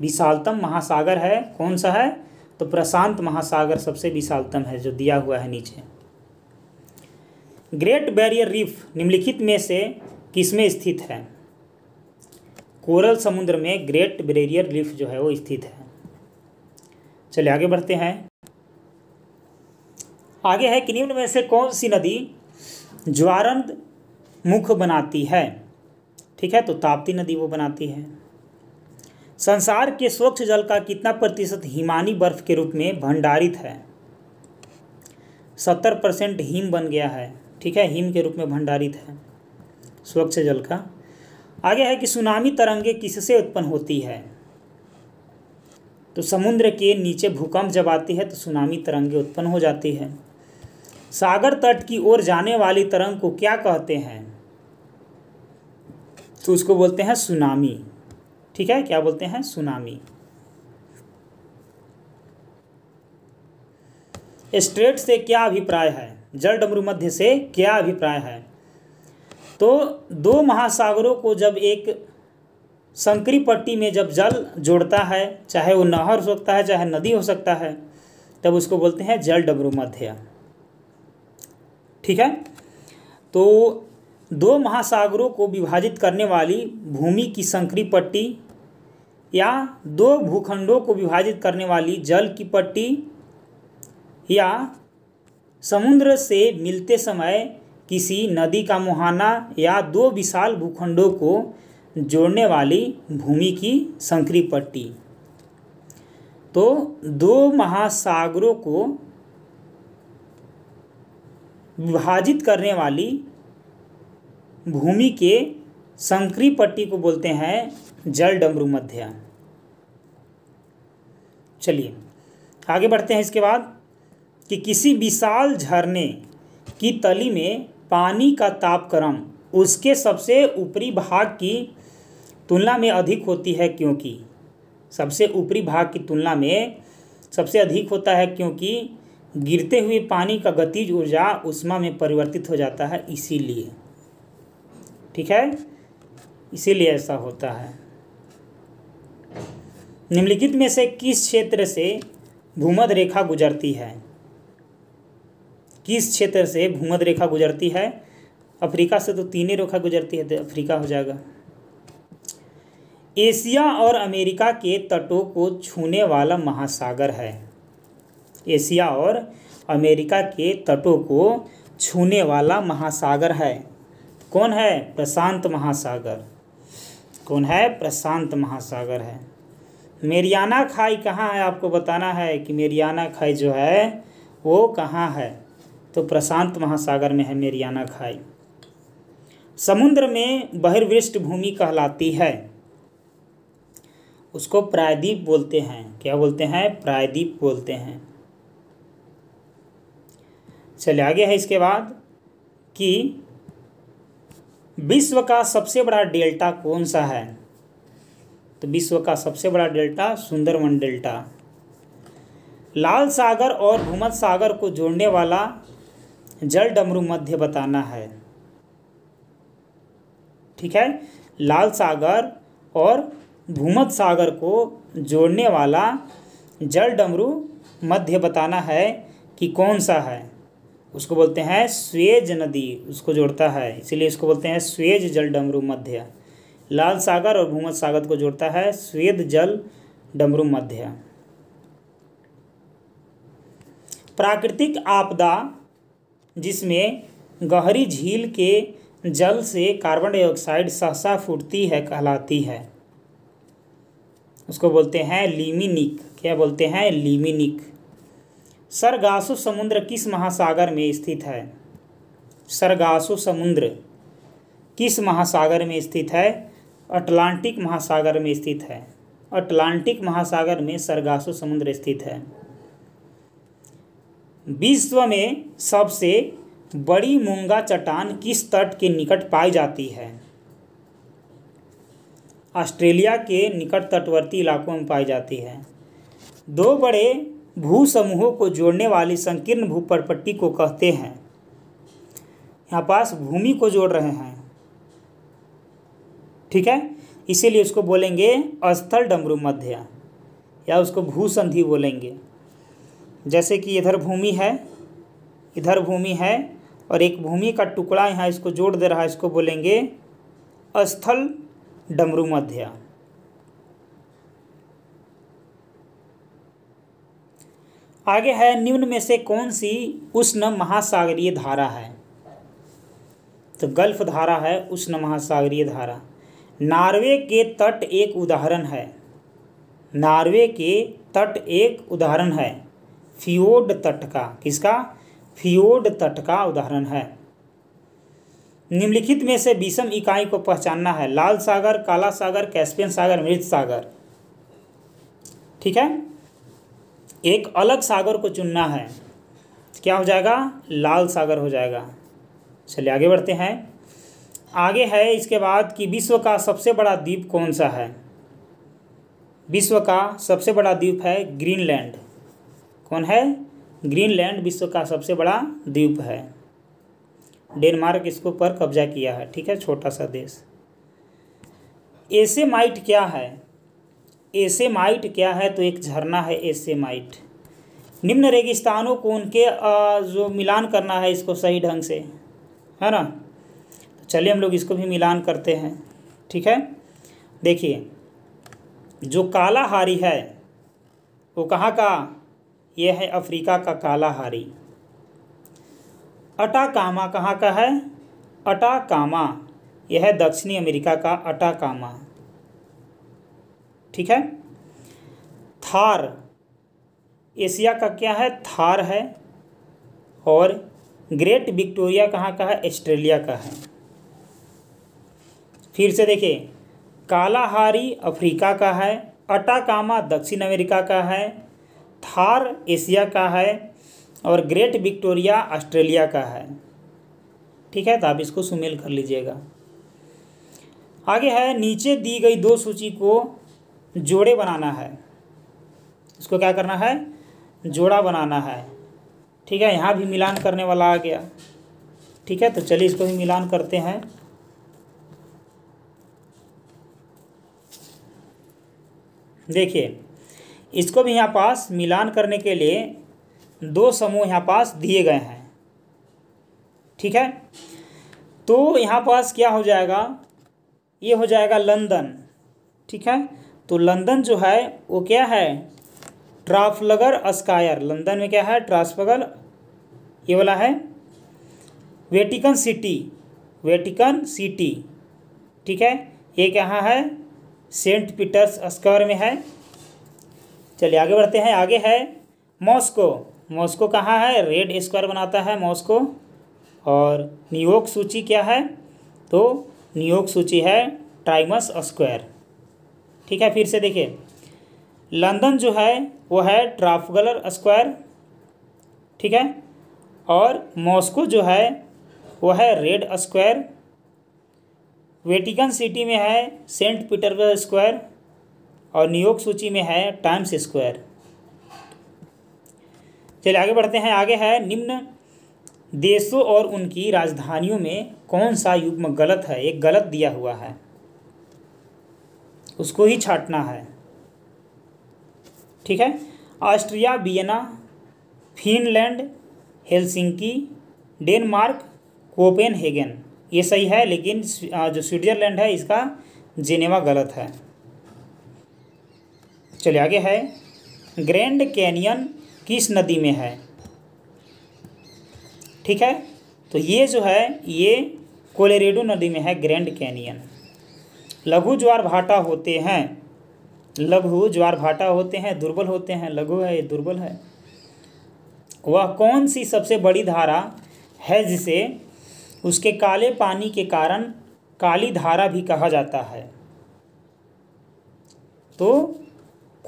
विशालतम महासागर है कौन सा है तो प्रशांत महासागर सबसे विशालतम है जो दिया हुआ है नीचे ग्रेट बैरियर रीफ निम्नलिखित में से किसमें स्थित है कोरल समुद्र में ग्रेट बेरियर रीफ जो है वो स्थित है चलिए आगे बढ़ते हैं आगे है कि निम्न में से कौन सी नदी ज्वारंद मुख बनाती है ठीक है तो ताप्ती नदी वो बनाती है संसार के स्वच्छ जल का कितना प्रतिशत हिमानी बर्फ के रूप में भंडारित है सत्तर परसेंट हिम बन गया है ठीक है हिम के रूप में भंडारित है स्वच्छ जल का आगे है कि सुनामी तरंगे किससे उत्पन्न होती है तो समुद्र के नीचे भूकंप जब आती है तो सुनामी तरंगे उत्पन्न हो जाती है सागर तट की ओर जाने वाली तरंग को क्या कहते हैं तो उसको बोलते हैं सुनामी ठीक है क्या बोलते हैं सुनामी स्ट्रेट से क्या अभिप्राय है जल डमरू मध्य से क्या अभिप्राय है तो दो महासागरों को जब एक संकरी पट्टी में जब जल जोड़ता है चाहे वो नहर हो सकता है चाहे नदी हो सकता है तब उसको बोलते हैं जल डबरू मध्य ठीक है तो दो महासागरों को विभाजित करने वाली भूमि की संकरी पट्टी या दो भूखंडों को विभाजित करने वाली जल की पट्टी या समुद्र से मिलते समय किसी नदी का मुहाना या दो विशाल भूखंडों को जोड़ने वाली भूमि की संकरी पट्टी तो दो महासागरों को विभाजित करने वाली भूमि के संकरी पट्टी को बोलते हैं जल डमरू मध्य चलिए आगे बढ़ते हैं इसके बाद कि किसी विशाल झरने की तली में पानी का तापक्रम उसके सबसे ऊपरी भाग की तुलना में अधिक होती है क्योंकि सबसे ऊपरी भाग की तुलना में सबसे अधिक होता है क्योंकि गिरते हुए पानी का गतिज ऊर्जा उष्मा में परिवर्तित हो जाता है इसीलिए ठीक है इसीलिए ऐसा होता है निम्नलिखित में से किस क्षेत्र से भूमध रेखा गुजरती है किस क्षेत्र से भूमध रेखा गुजरती है अफ्रीका से तो तीन ही रेखा गुजरती है तो अफ्रीका हो जाएगा एशिया और अमेरिका के तटों को छूने वाला महासागर है एशिया और अमेरिका के तटों को छूने वाला महासागर है कौन है प्रशांत महासागर कौन है प्रशांत महासागर है मेरियाना खाई कहाँ है आपको बताना है कि मेरियाना खाई जो है वो कहाँ है तो प्रशांत महासागर में है मेरियाना खाई समुद्र में बहिर्वृष्ट भूमि कहलाती है उसको प्रायद्वीप बोलते हैं क्या बोलते हैं प्रायद्वीप बोलते हैं चले आगे है इसके बाद कि विश्व का सबसे बड़ा डेल्टा कौन सा है तो विश्व का सबसे बड़ा डेल्टा सुंदरवन डेल्टा लाल सागर और भूमध सागर को जोड़ने वाला जल डमरू मध्य बताना है ठीक है लाल सागर और भूमध सागर को जोड़ने वाला जल डमरू मध्य बताना है कि कौन सा है उसको बोलते हैं स्वेज नदी उसको जोड़ता है इसीलिए इसको बोलते हैं स्वेज जल डमरू मध्य लाल सागर और भूमध सागर को जोड़ता है स्वेद जल डमरू मध्य प्राकृतिक आपदा जिसमें गहरी झील के जल से कार्बन डाइऑक्साइड सहसा फूटती है कहलाती है उसको बोलते हैं लिमिनिक क्या बोलते हैं लिमिनिक सरगासु समुद्र किस महासागर में स्थित है सरगासु समुद्र किस महासागर में स्थित है अटलांटिक महासागर में स्थित है अटलांटिक महासागर में सरगासु समुद्र स्थित है विश्व में सबसे बड़ी मूंगा चट्टान किस तट के निकट पाई जाती है ऑस्ट्रेलिया के निकट तटवर्ती इलाकों में पाई जाती है दो बड़े भू समूहों को जोड़ने वाली संकीर्ण भूपरपट्टी को कहते हैं यहाँ पास भूमि को जोड़ रहे हैं ठीक है इसीलिए उसको बोलेंगे स्थल डमरू मध्य या उसको भूसंधि बोलेंगे जैसे कि इधर भूमि है इधर भूमि है और एक भूमि का टुकड़ा यहाँ इसको जोड़ दे रहा है इसको बोलेंगे स्थल डमरू मध्य आगे है निम्न में से कौन सी उष्ण महासागरीय धारा है तो गल्फ धारा है उष्ण महासागरीय धारा नार्वे के तट एक उदाहरण है नार्वे के तट एक उदाहरण है फियोड तट का किसका फियोड तट का उदाहरण है निम्नलिखित में से विषम इकाई को पहचानना है लाल सागर काला सागर कैस्पियन सागर मृत सागर ठीक है एक अलग सागर को चुनना है क्या हो जाएगा लाल सागर हो जाएगा चलिए आगे बढ़ते हैं आगे है इसके बाद कि विश्व का सबसे बड़ा द्वीप कौन सा है विश्व का सबसे बड़ा द्वीप है ग्रीनलैंड कौन है ग्रीनलैंड विश्व का सबसे बड़ा द्वीप है डेनमार्क इसको पर कब्जा किया है ठीक है छोटा सा देश एसेमाइट क्या है एसेमाइट क्या है तो एक झरना है एसेमाइट निम्न रेगिस्तानों को उनके जो मिलान करना है इसको सही ढंग से है ना तो चलिए हम लोग इसको भी मिलान करते हैं ठीक है देखिए जो कालाहारी है वो कहाँ का यह है अफ्रीका का कालाहारी अटाकामा कहाँ का है अटाकामा यह है दक्षिणी अमेरिका का अटाकामा ठीक है थार एशिया का क्या है थार है और ग्रेट विक्टोरिया कहाँ का है ऑस्ट्रेलिया का है फिर से देखिए कालाहारी अफ्रीका का है अटाकामा दक्षिण अमेरिका का है थार एशिया का है और ग्रेट विक्टोरिया ऑस्ट्रेलिया का है ठीक है तो आप इसको सुमेल कर लीजिएगा आगे है नीचे दी गई दो सूची को जोड़े बनाना है इसको क्या करना है जोड़ा बनाना है ठीक है यहाँ भी मिलान करने वाला आ गया ठीक है तो चलिए इसको भी मिलान करते हैं देखिए इसको भी यहाँ पास मिलान करने के लिए दो समूह यहाँ पास दिए गए हैं ठीक है तो यहाँ पास क्या हो जाएगा ये हो जाएगा लंदन ठीक है तो लंदन जो है वो क्या है ट्राफलगर स्कायर लंदन में क्या है ट्रांसफगर ये वाला है वेटिकन सिटी वेटिकन सिटी ठीक है ये कहाँ है सेंट पीटर्स स्क्वायर में है चलिए आगे बढ़ते हैं आगे है मॉस्को मॉस्को कहाँ है रेड स्क्वायर बनाता है मॉस्को और न्यूयॉर्क सूची क्या है तो न्यूयॉर्क सूची है टाइमस स्क्वायर ठीक है फिर से देखिए लंदन जो है वो है ट्राफगलर स्क्वायर ठीक है और मॉस्को जो है वो है रेड स्क्वायर वेटिकन सिटी में है सेंट पीटरबर्ग स्क्वायर और नियोग सूची में है टाइम्स स्क्वायर चलिए आगे बढ़ते हैं आगे है निम्न देशों और उनकी राजधानियों में कौन सा युग्म गलत है एक गलत दिया हुआ है उसको ही छाटना है ठीक है Austria Vienna Finland Helsinki Denmark Copenhagen ये सही है लेकिन जो स्विट्ज़रलैंड है इसका जेनेवा गलत है चलिए आगे है ग्रैंड कैनियन किस नदी में है ठीक है तो ये जो है ये कोलेरेडो नदी में है ग्रैंड कैनियन लघु ज्वार भाटा होते हैं लघु ज्वार भाटा होते हैं दुर्बल होते हैं लघु है ये दुर्बल है वह कौन सी सबसे बड़ी धारा है जिसे उसके काले पानी के कारण काली धारा भी कहा जाता है तो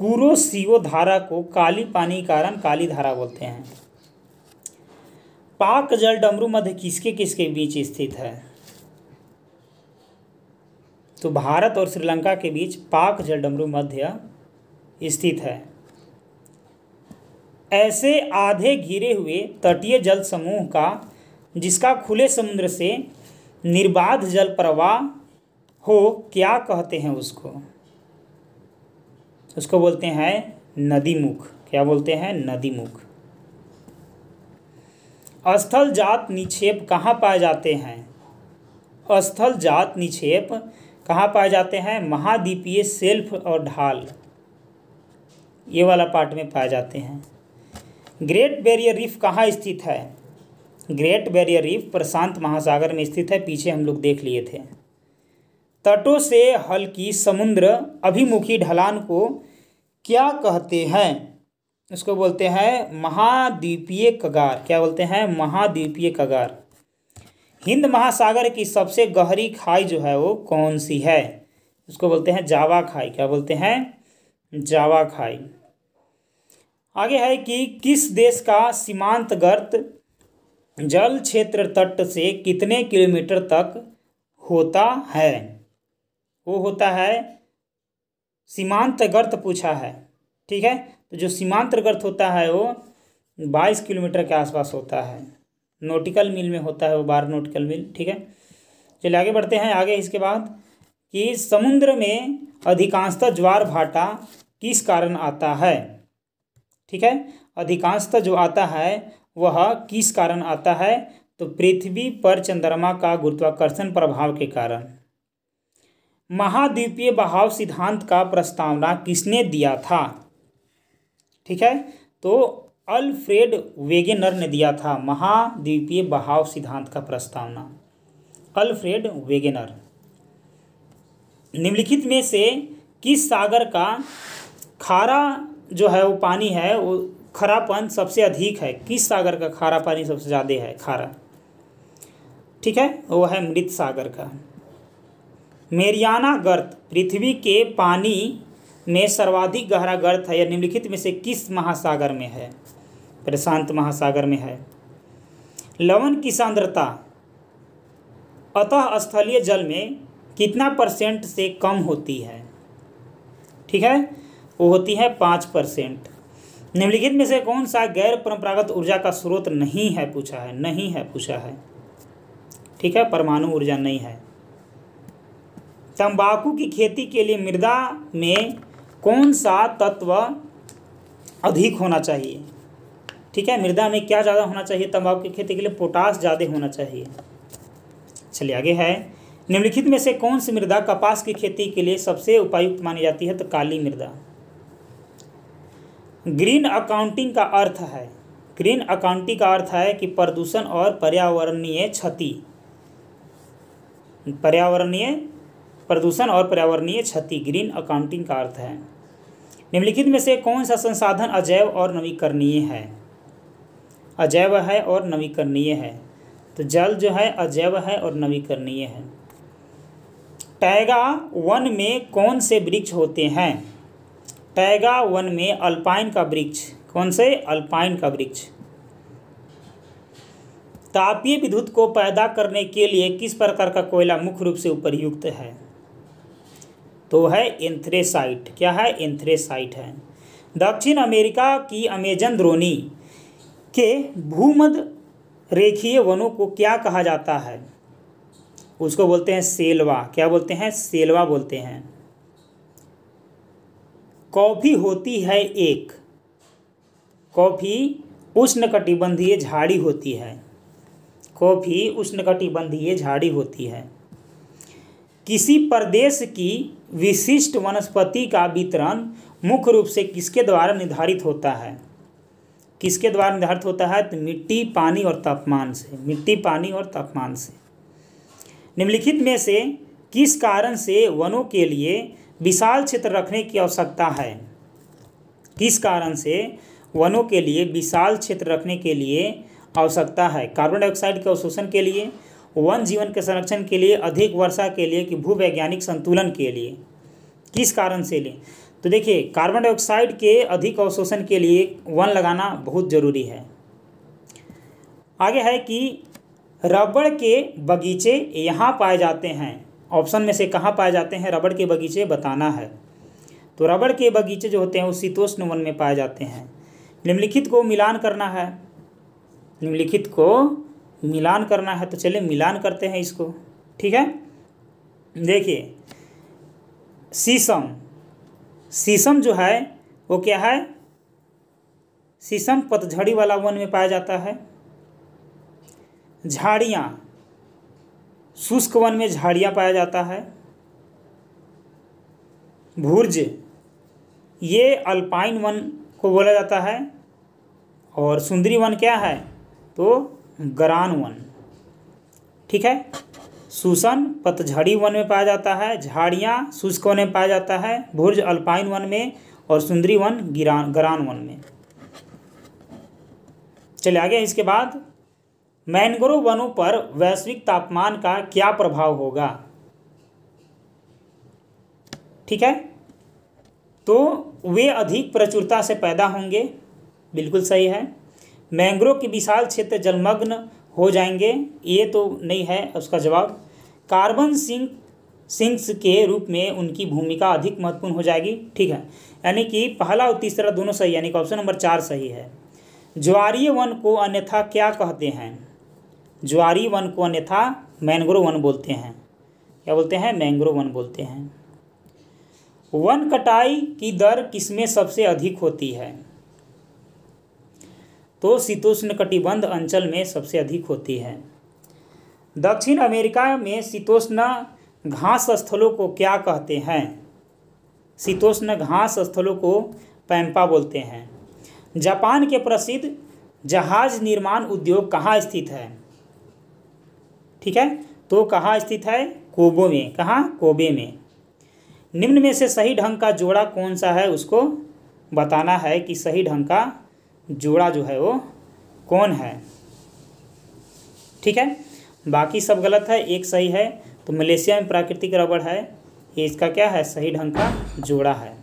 सीओ धारा को काली पानी कारण काली धारा बोलते हैं पाक जल डमरू मध्य किसके किसके बीच स्थित है तो भारत और श्रीलंका के बीच पाक जल डमरू मध्य स्थित है ऐसे आधे घिरे हुए तटीय जल समूह का जिसका खुले समुद्र से निर्बाध जल प्रवाह हो क्या कहते हैं उसको उसको बोलते हैं नदी मुख क्या बोलते हैं नदी मुख अस्थल जात निक्षेप कहाँ पाए जाते हैं अस्थल जात निक्षेप कहाँ पाए जाते हैं महाद्वीपीय सेल्फ और ढाल ये वाला पार्ट में पाए जाते हैं ग्रेट बैरियर रीफ कहाँ स्थित है ग्रेट बैरियर रीफ प्रशांत महासागर में स्थित है पीछे हम लोग देख लिए थे तटों से हल्की समुद्र अभिमुखी ढलान को क्या कहते हैं इसको बोलते हैं महाद्वीपीय कगार क्या बोलते हैं महाद्वीपीय कगार हिंद महासागर की सबसे गहरी खाई जो है वो कौन सी है उसको बोलते हैं जावा खाई क्या बोलते हैं जावा खाई आगे है कि किस देश का सीमांत गर्त जल क्षेत्र तट से कितने किलोमीटर तक होता है वो होता है सीमांत गर्त पूछा है ठीक है तो जो सीमांत गर्त होता है वो बाईस किलोमीटर के आसपास होता है नोटिकल मिल में होता है वो बारह नोटिकल मिल ठीक है चलिए आगे बढ़ते हैं आगे इसके बाद कि समुद्र में अधिकांशतः ज्वार भाटा किस कारण आता है ठीक है अधिकांशतः जो आता है वह किस कारण आता है तो पृथ्वी पर चंद्रमा का गुरुत्वाकर्षण प्रभाव के कारण महाद्वीपीय बहाव सिद्धांत का प्रस्तावना किसने दिया था ठीक है तो अल्फ्रेड वेगेनर ने दिया था महाद्वीपीय बहाव सिद्धांत का प्रस्तावना अल्फ्रेड वेगेनर निम्नलिखित में से किस सागर का खारा जो है वो पानी है वो खरापन सबसे अधिक है किस सागर का खारा पानी सबसे ज़्यादा है खारा ठीक है वो है मृत सागर का मेरियाना गर्त पृथ्वी के पानी में सर्वाधिक गहरा गर्त है या निम्नलिखित में से किस महासागर में है प्रशांत महासागर में है लवण की सांद्रता अतः स्थलीय जल में कितना परसेंट से कम होती है ठीक है वो होती है पाँच परसेंट निम्नलिखित में से कौन सा गैर परंपरागत ऊर्जा का स्रोत नहीं है पूछा है नहीं है पूछा है ठीक है परमाणु ऊर्जा नहीं है तंबाकू की खेती के लिए मृदा में कौन सा तत्व अधिक होना चाहिए ठीक है मृदा में क्या ज़्यादा होना चाहिए तंबाकू की खेती के लिए पोटास ज़्यादा होना चाहिए चलिए आगे है निम्नलिखित में से कौन सी मृदा कपास की खेती के लिए सबसे उपयुक्त मानी जाती है तो काली मृदा ग्रीन अकाउंटिंग का अर्थ है ग्रीन अकाउंटिंग का अर्थ है कि प्रदूषण और पर्यावरणीय क्षति पर्यावरणीय प्रदूषण और पर्यावरणीय क्षति ग्रीन अकाउंटिंग का अर्थ है निम्नलिखित में से कौन सा संसाधन अजैव और नवीकरणीय है अजैव है और नवीकरणीय है तो जल जो है अजैव है और नवीकरणीय है टैगा वन में कौन से वृक्ष होते हैं टैगा वन में अल्पाइन का वृक्ष कौन से अल्पाइन का वृक्ष तापीय विद्युत को पैदा करने के लिए किस प्रकार का कोयला मुख्य रूप से उपयुक्त है तो है एंथ्रेसाइट क्या है एंथ्रेसाइट है दक्षिण अमेरिका की अमेजन द्रोणी के भूमध रेखीय वनों को क्या कहा जाता है उसको बोलते हैं सेलवा क्या बोलते हैं सेलवा बोलते हैं कॉफ़ी होती है एक कॉफ़ी उष्णकटिबंधीय झाड़ी होती है कॉफ़ी उष्णकटिबंधीय झाड़ी होती है किसी प्रदेश की विशिष्ट वनस्पति का वितरण मुख्य रूप से किसके द्वारा निर्धारित होता है किसके द्वारा निर्धारित होता है तो मिट्टी पानी और तापमान से मिट्टी पानी और तापमान से निम्नलिखित में से किस कारण से वनों के लिए विशाल क्षेत्र रखने की आवश्यकता है किस कारण से वनों के लिए विशाल क्षेत्र रखने के लिए आवश्यकता है कार्बन डाइऑक्साइड के अवशोषण के लिए वन जीवन के संरक्षण के लिए अधिक वर्षा के लिए कि भूवैज्ञानिक संतुलन के लिए किस कारण से लें तो देखिए कार्बन डाइऑक्साइड के अधिक अवशोषण के लिए वन लगाना बहुत ज़रूरी है आगे है कि रबड़ के बगीचे यहाँ पाए जाते हैं ऑप्शन में से कहाँ पाए जाते हैं रबड़ के बगीचे बताना है तो रबड़ के बगीचे जो होते हैं वो शीतोष्ण वन में पाए जाते हैं निम्नलिखित को मिलान करना है निम्नलिखित को मिलान करना है तो चलिए मिलान करते हैं इसको ठीक है देखिए शीशम शीशम जो है वो क्या है शीशम पतझड़ी वाला वन में पाया जाता है झाड़ियाँ शुष्क वन में झाड़ियाँ पाया जाता है भूर्ज ये अल्पाइन वन को बोला जाता है और सुंदरी वन क्या है तो गरान वन ठीक है सुसन पतझड़ी वन में पाया जाता है झाड़ियाँ शुष्क वन में पाया जाता है भुर्ज अल्पाइन वन में और सुंदरी वन गिरान गरान वन में चले आगे इसके बाद मैनग्रोव वनों पर वैश्विक तापमान का क्या प्रभाव होगा ठीक है तो वे अधिक प्रचुरता से पैदा होंगे बिल्कुल सही है मैंग्रोव के विशाल क्षेत्र जलमग्न हो जाएंगे ये तो नहीं है उसका जवाब कार्बन सिंक सिंक्स के रूप में उनकी भूमिका अधिक महत्वपूर्ण हो जाएगी ठीक है यानी कि पहला और तीसरा दोनों सही यानी कि ऑप्शन नंबर चार सही है ज्वारीय वन को अन्यथा क्या कहते हैं ज्वारीय वन को अन्यथा मैंग्रोव वन बोलते हैं क्या बोलते हैं मैंग्रोव वन बोलते हैं वन कटाई की दर किसमें सबसे अधिक होती है तो शीतोष्ण कटिबंध अंचल में सबसे अधिक होती है दक्षिण अमेरिका में शीतोष्ण घास स्थलों को क्या कहते हैं शीतोष्ण घास स्थलों को पैंपा बोलते हैं जापान के प्रसिद्ध जहाज निर्माण उद्योग कहाँ स्थित है ठीक है तो कहाँ स्थित है कोबो में कहाँ कोबे में निम्न में से सही ढंग का जोड़ा कौन सा है उसको बताना है कि सही ढंग का जोड़ा जो है वो कौन है ठीक है बाकी सब गलत है एक सही है तो मलेशिया में प्राकृतिक रबड़ है ये इसका क्या है सही ढंग का जोड़ा है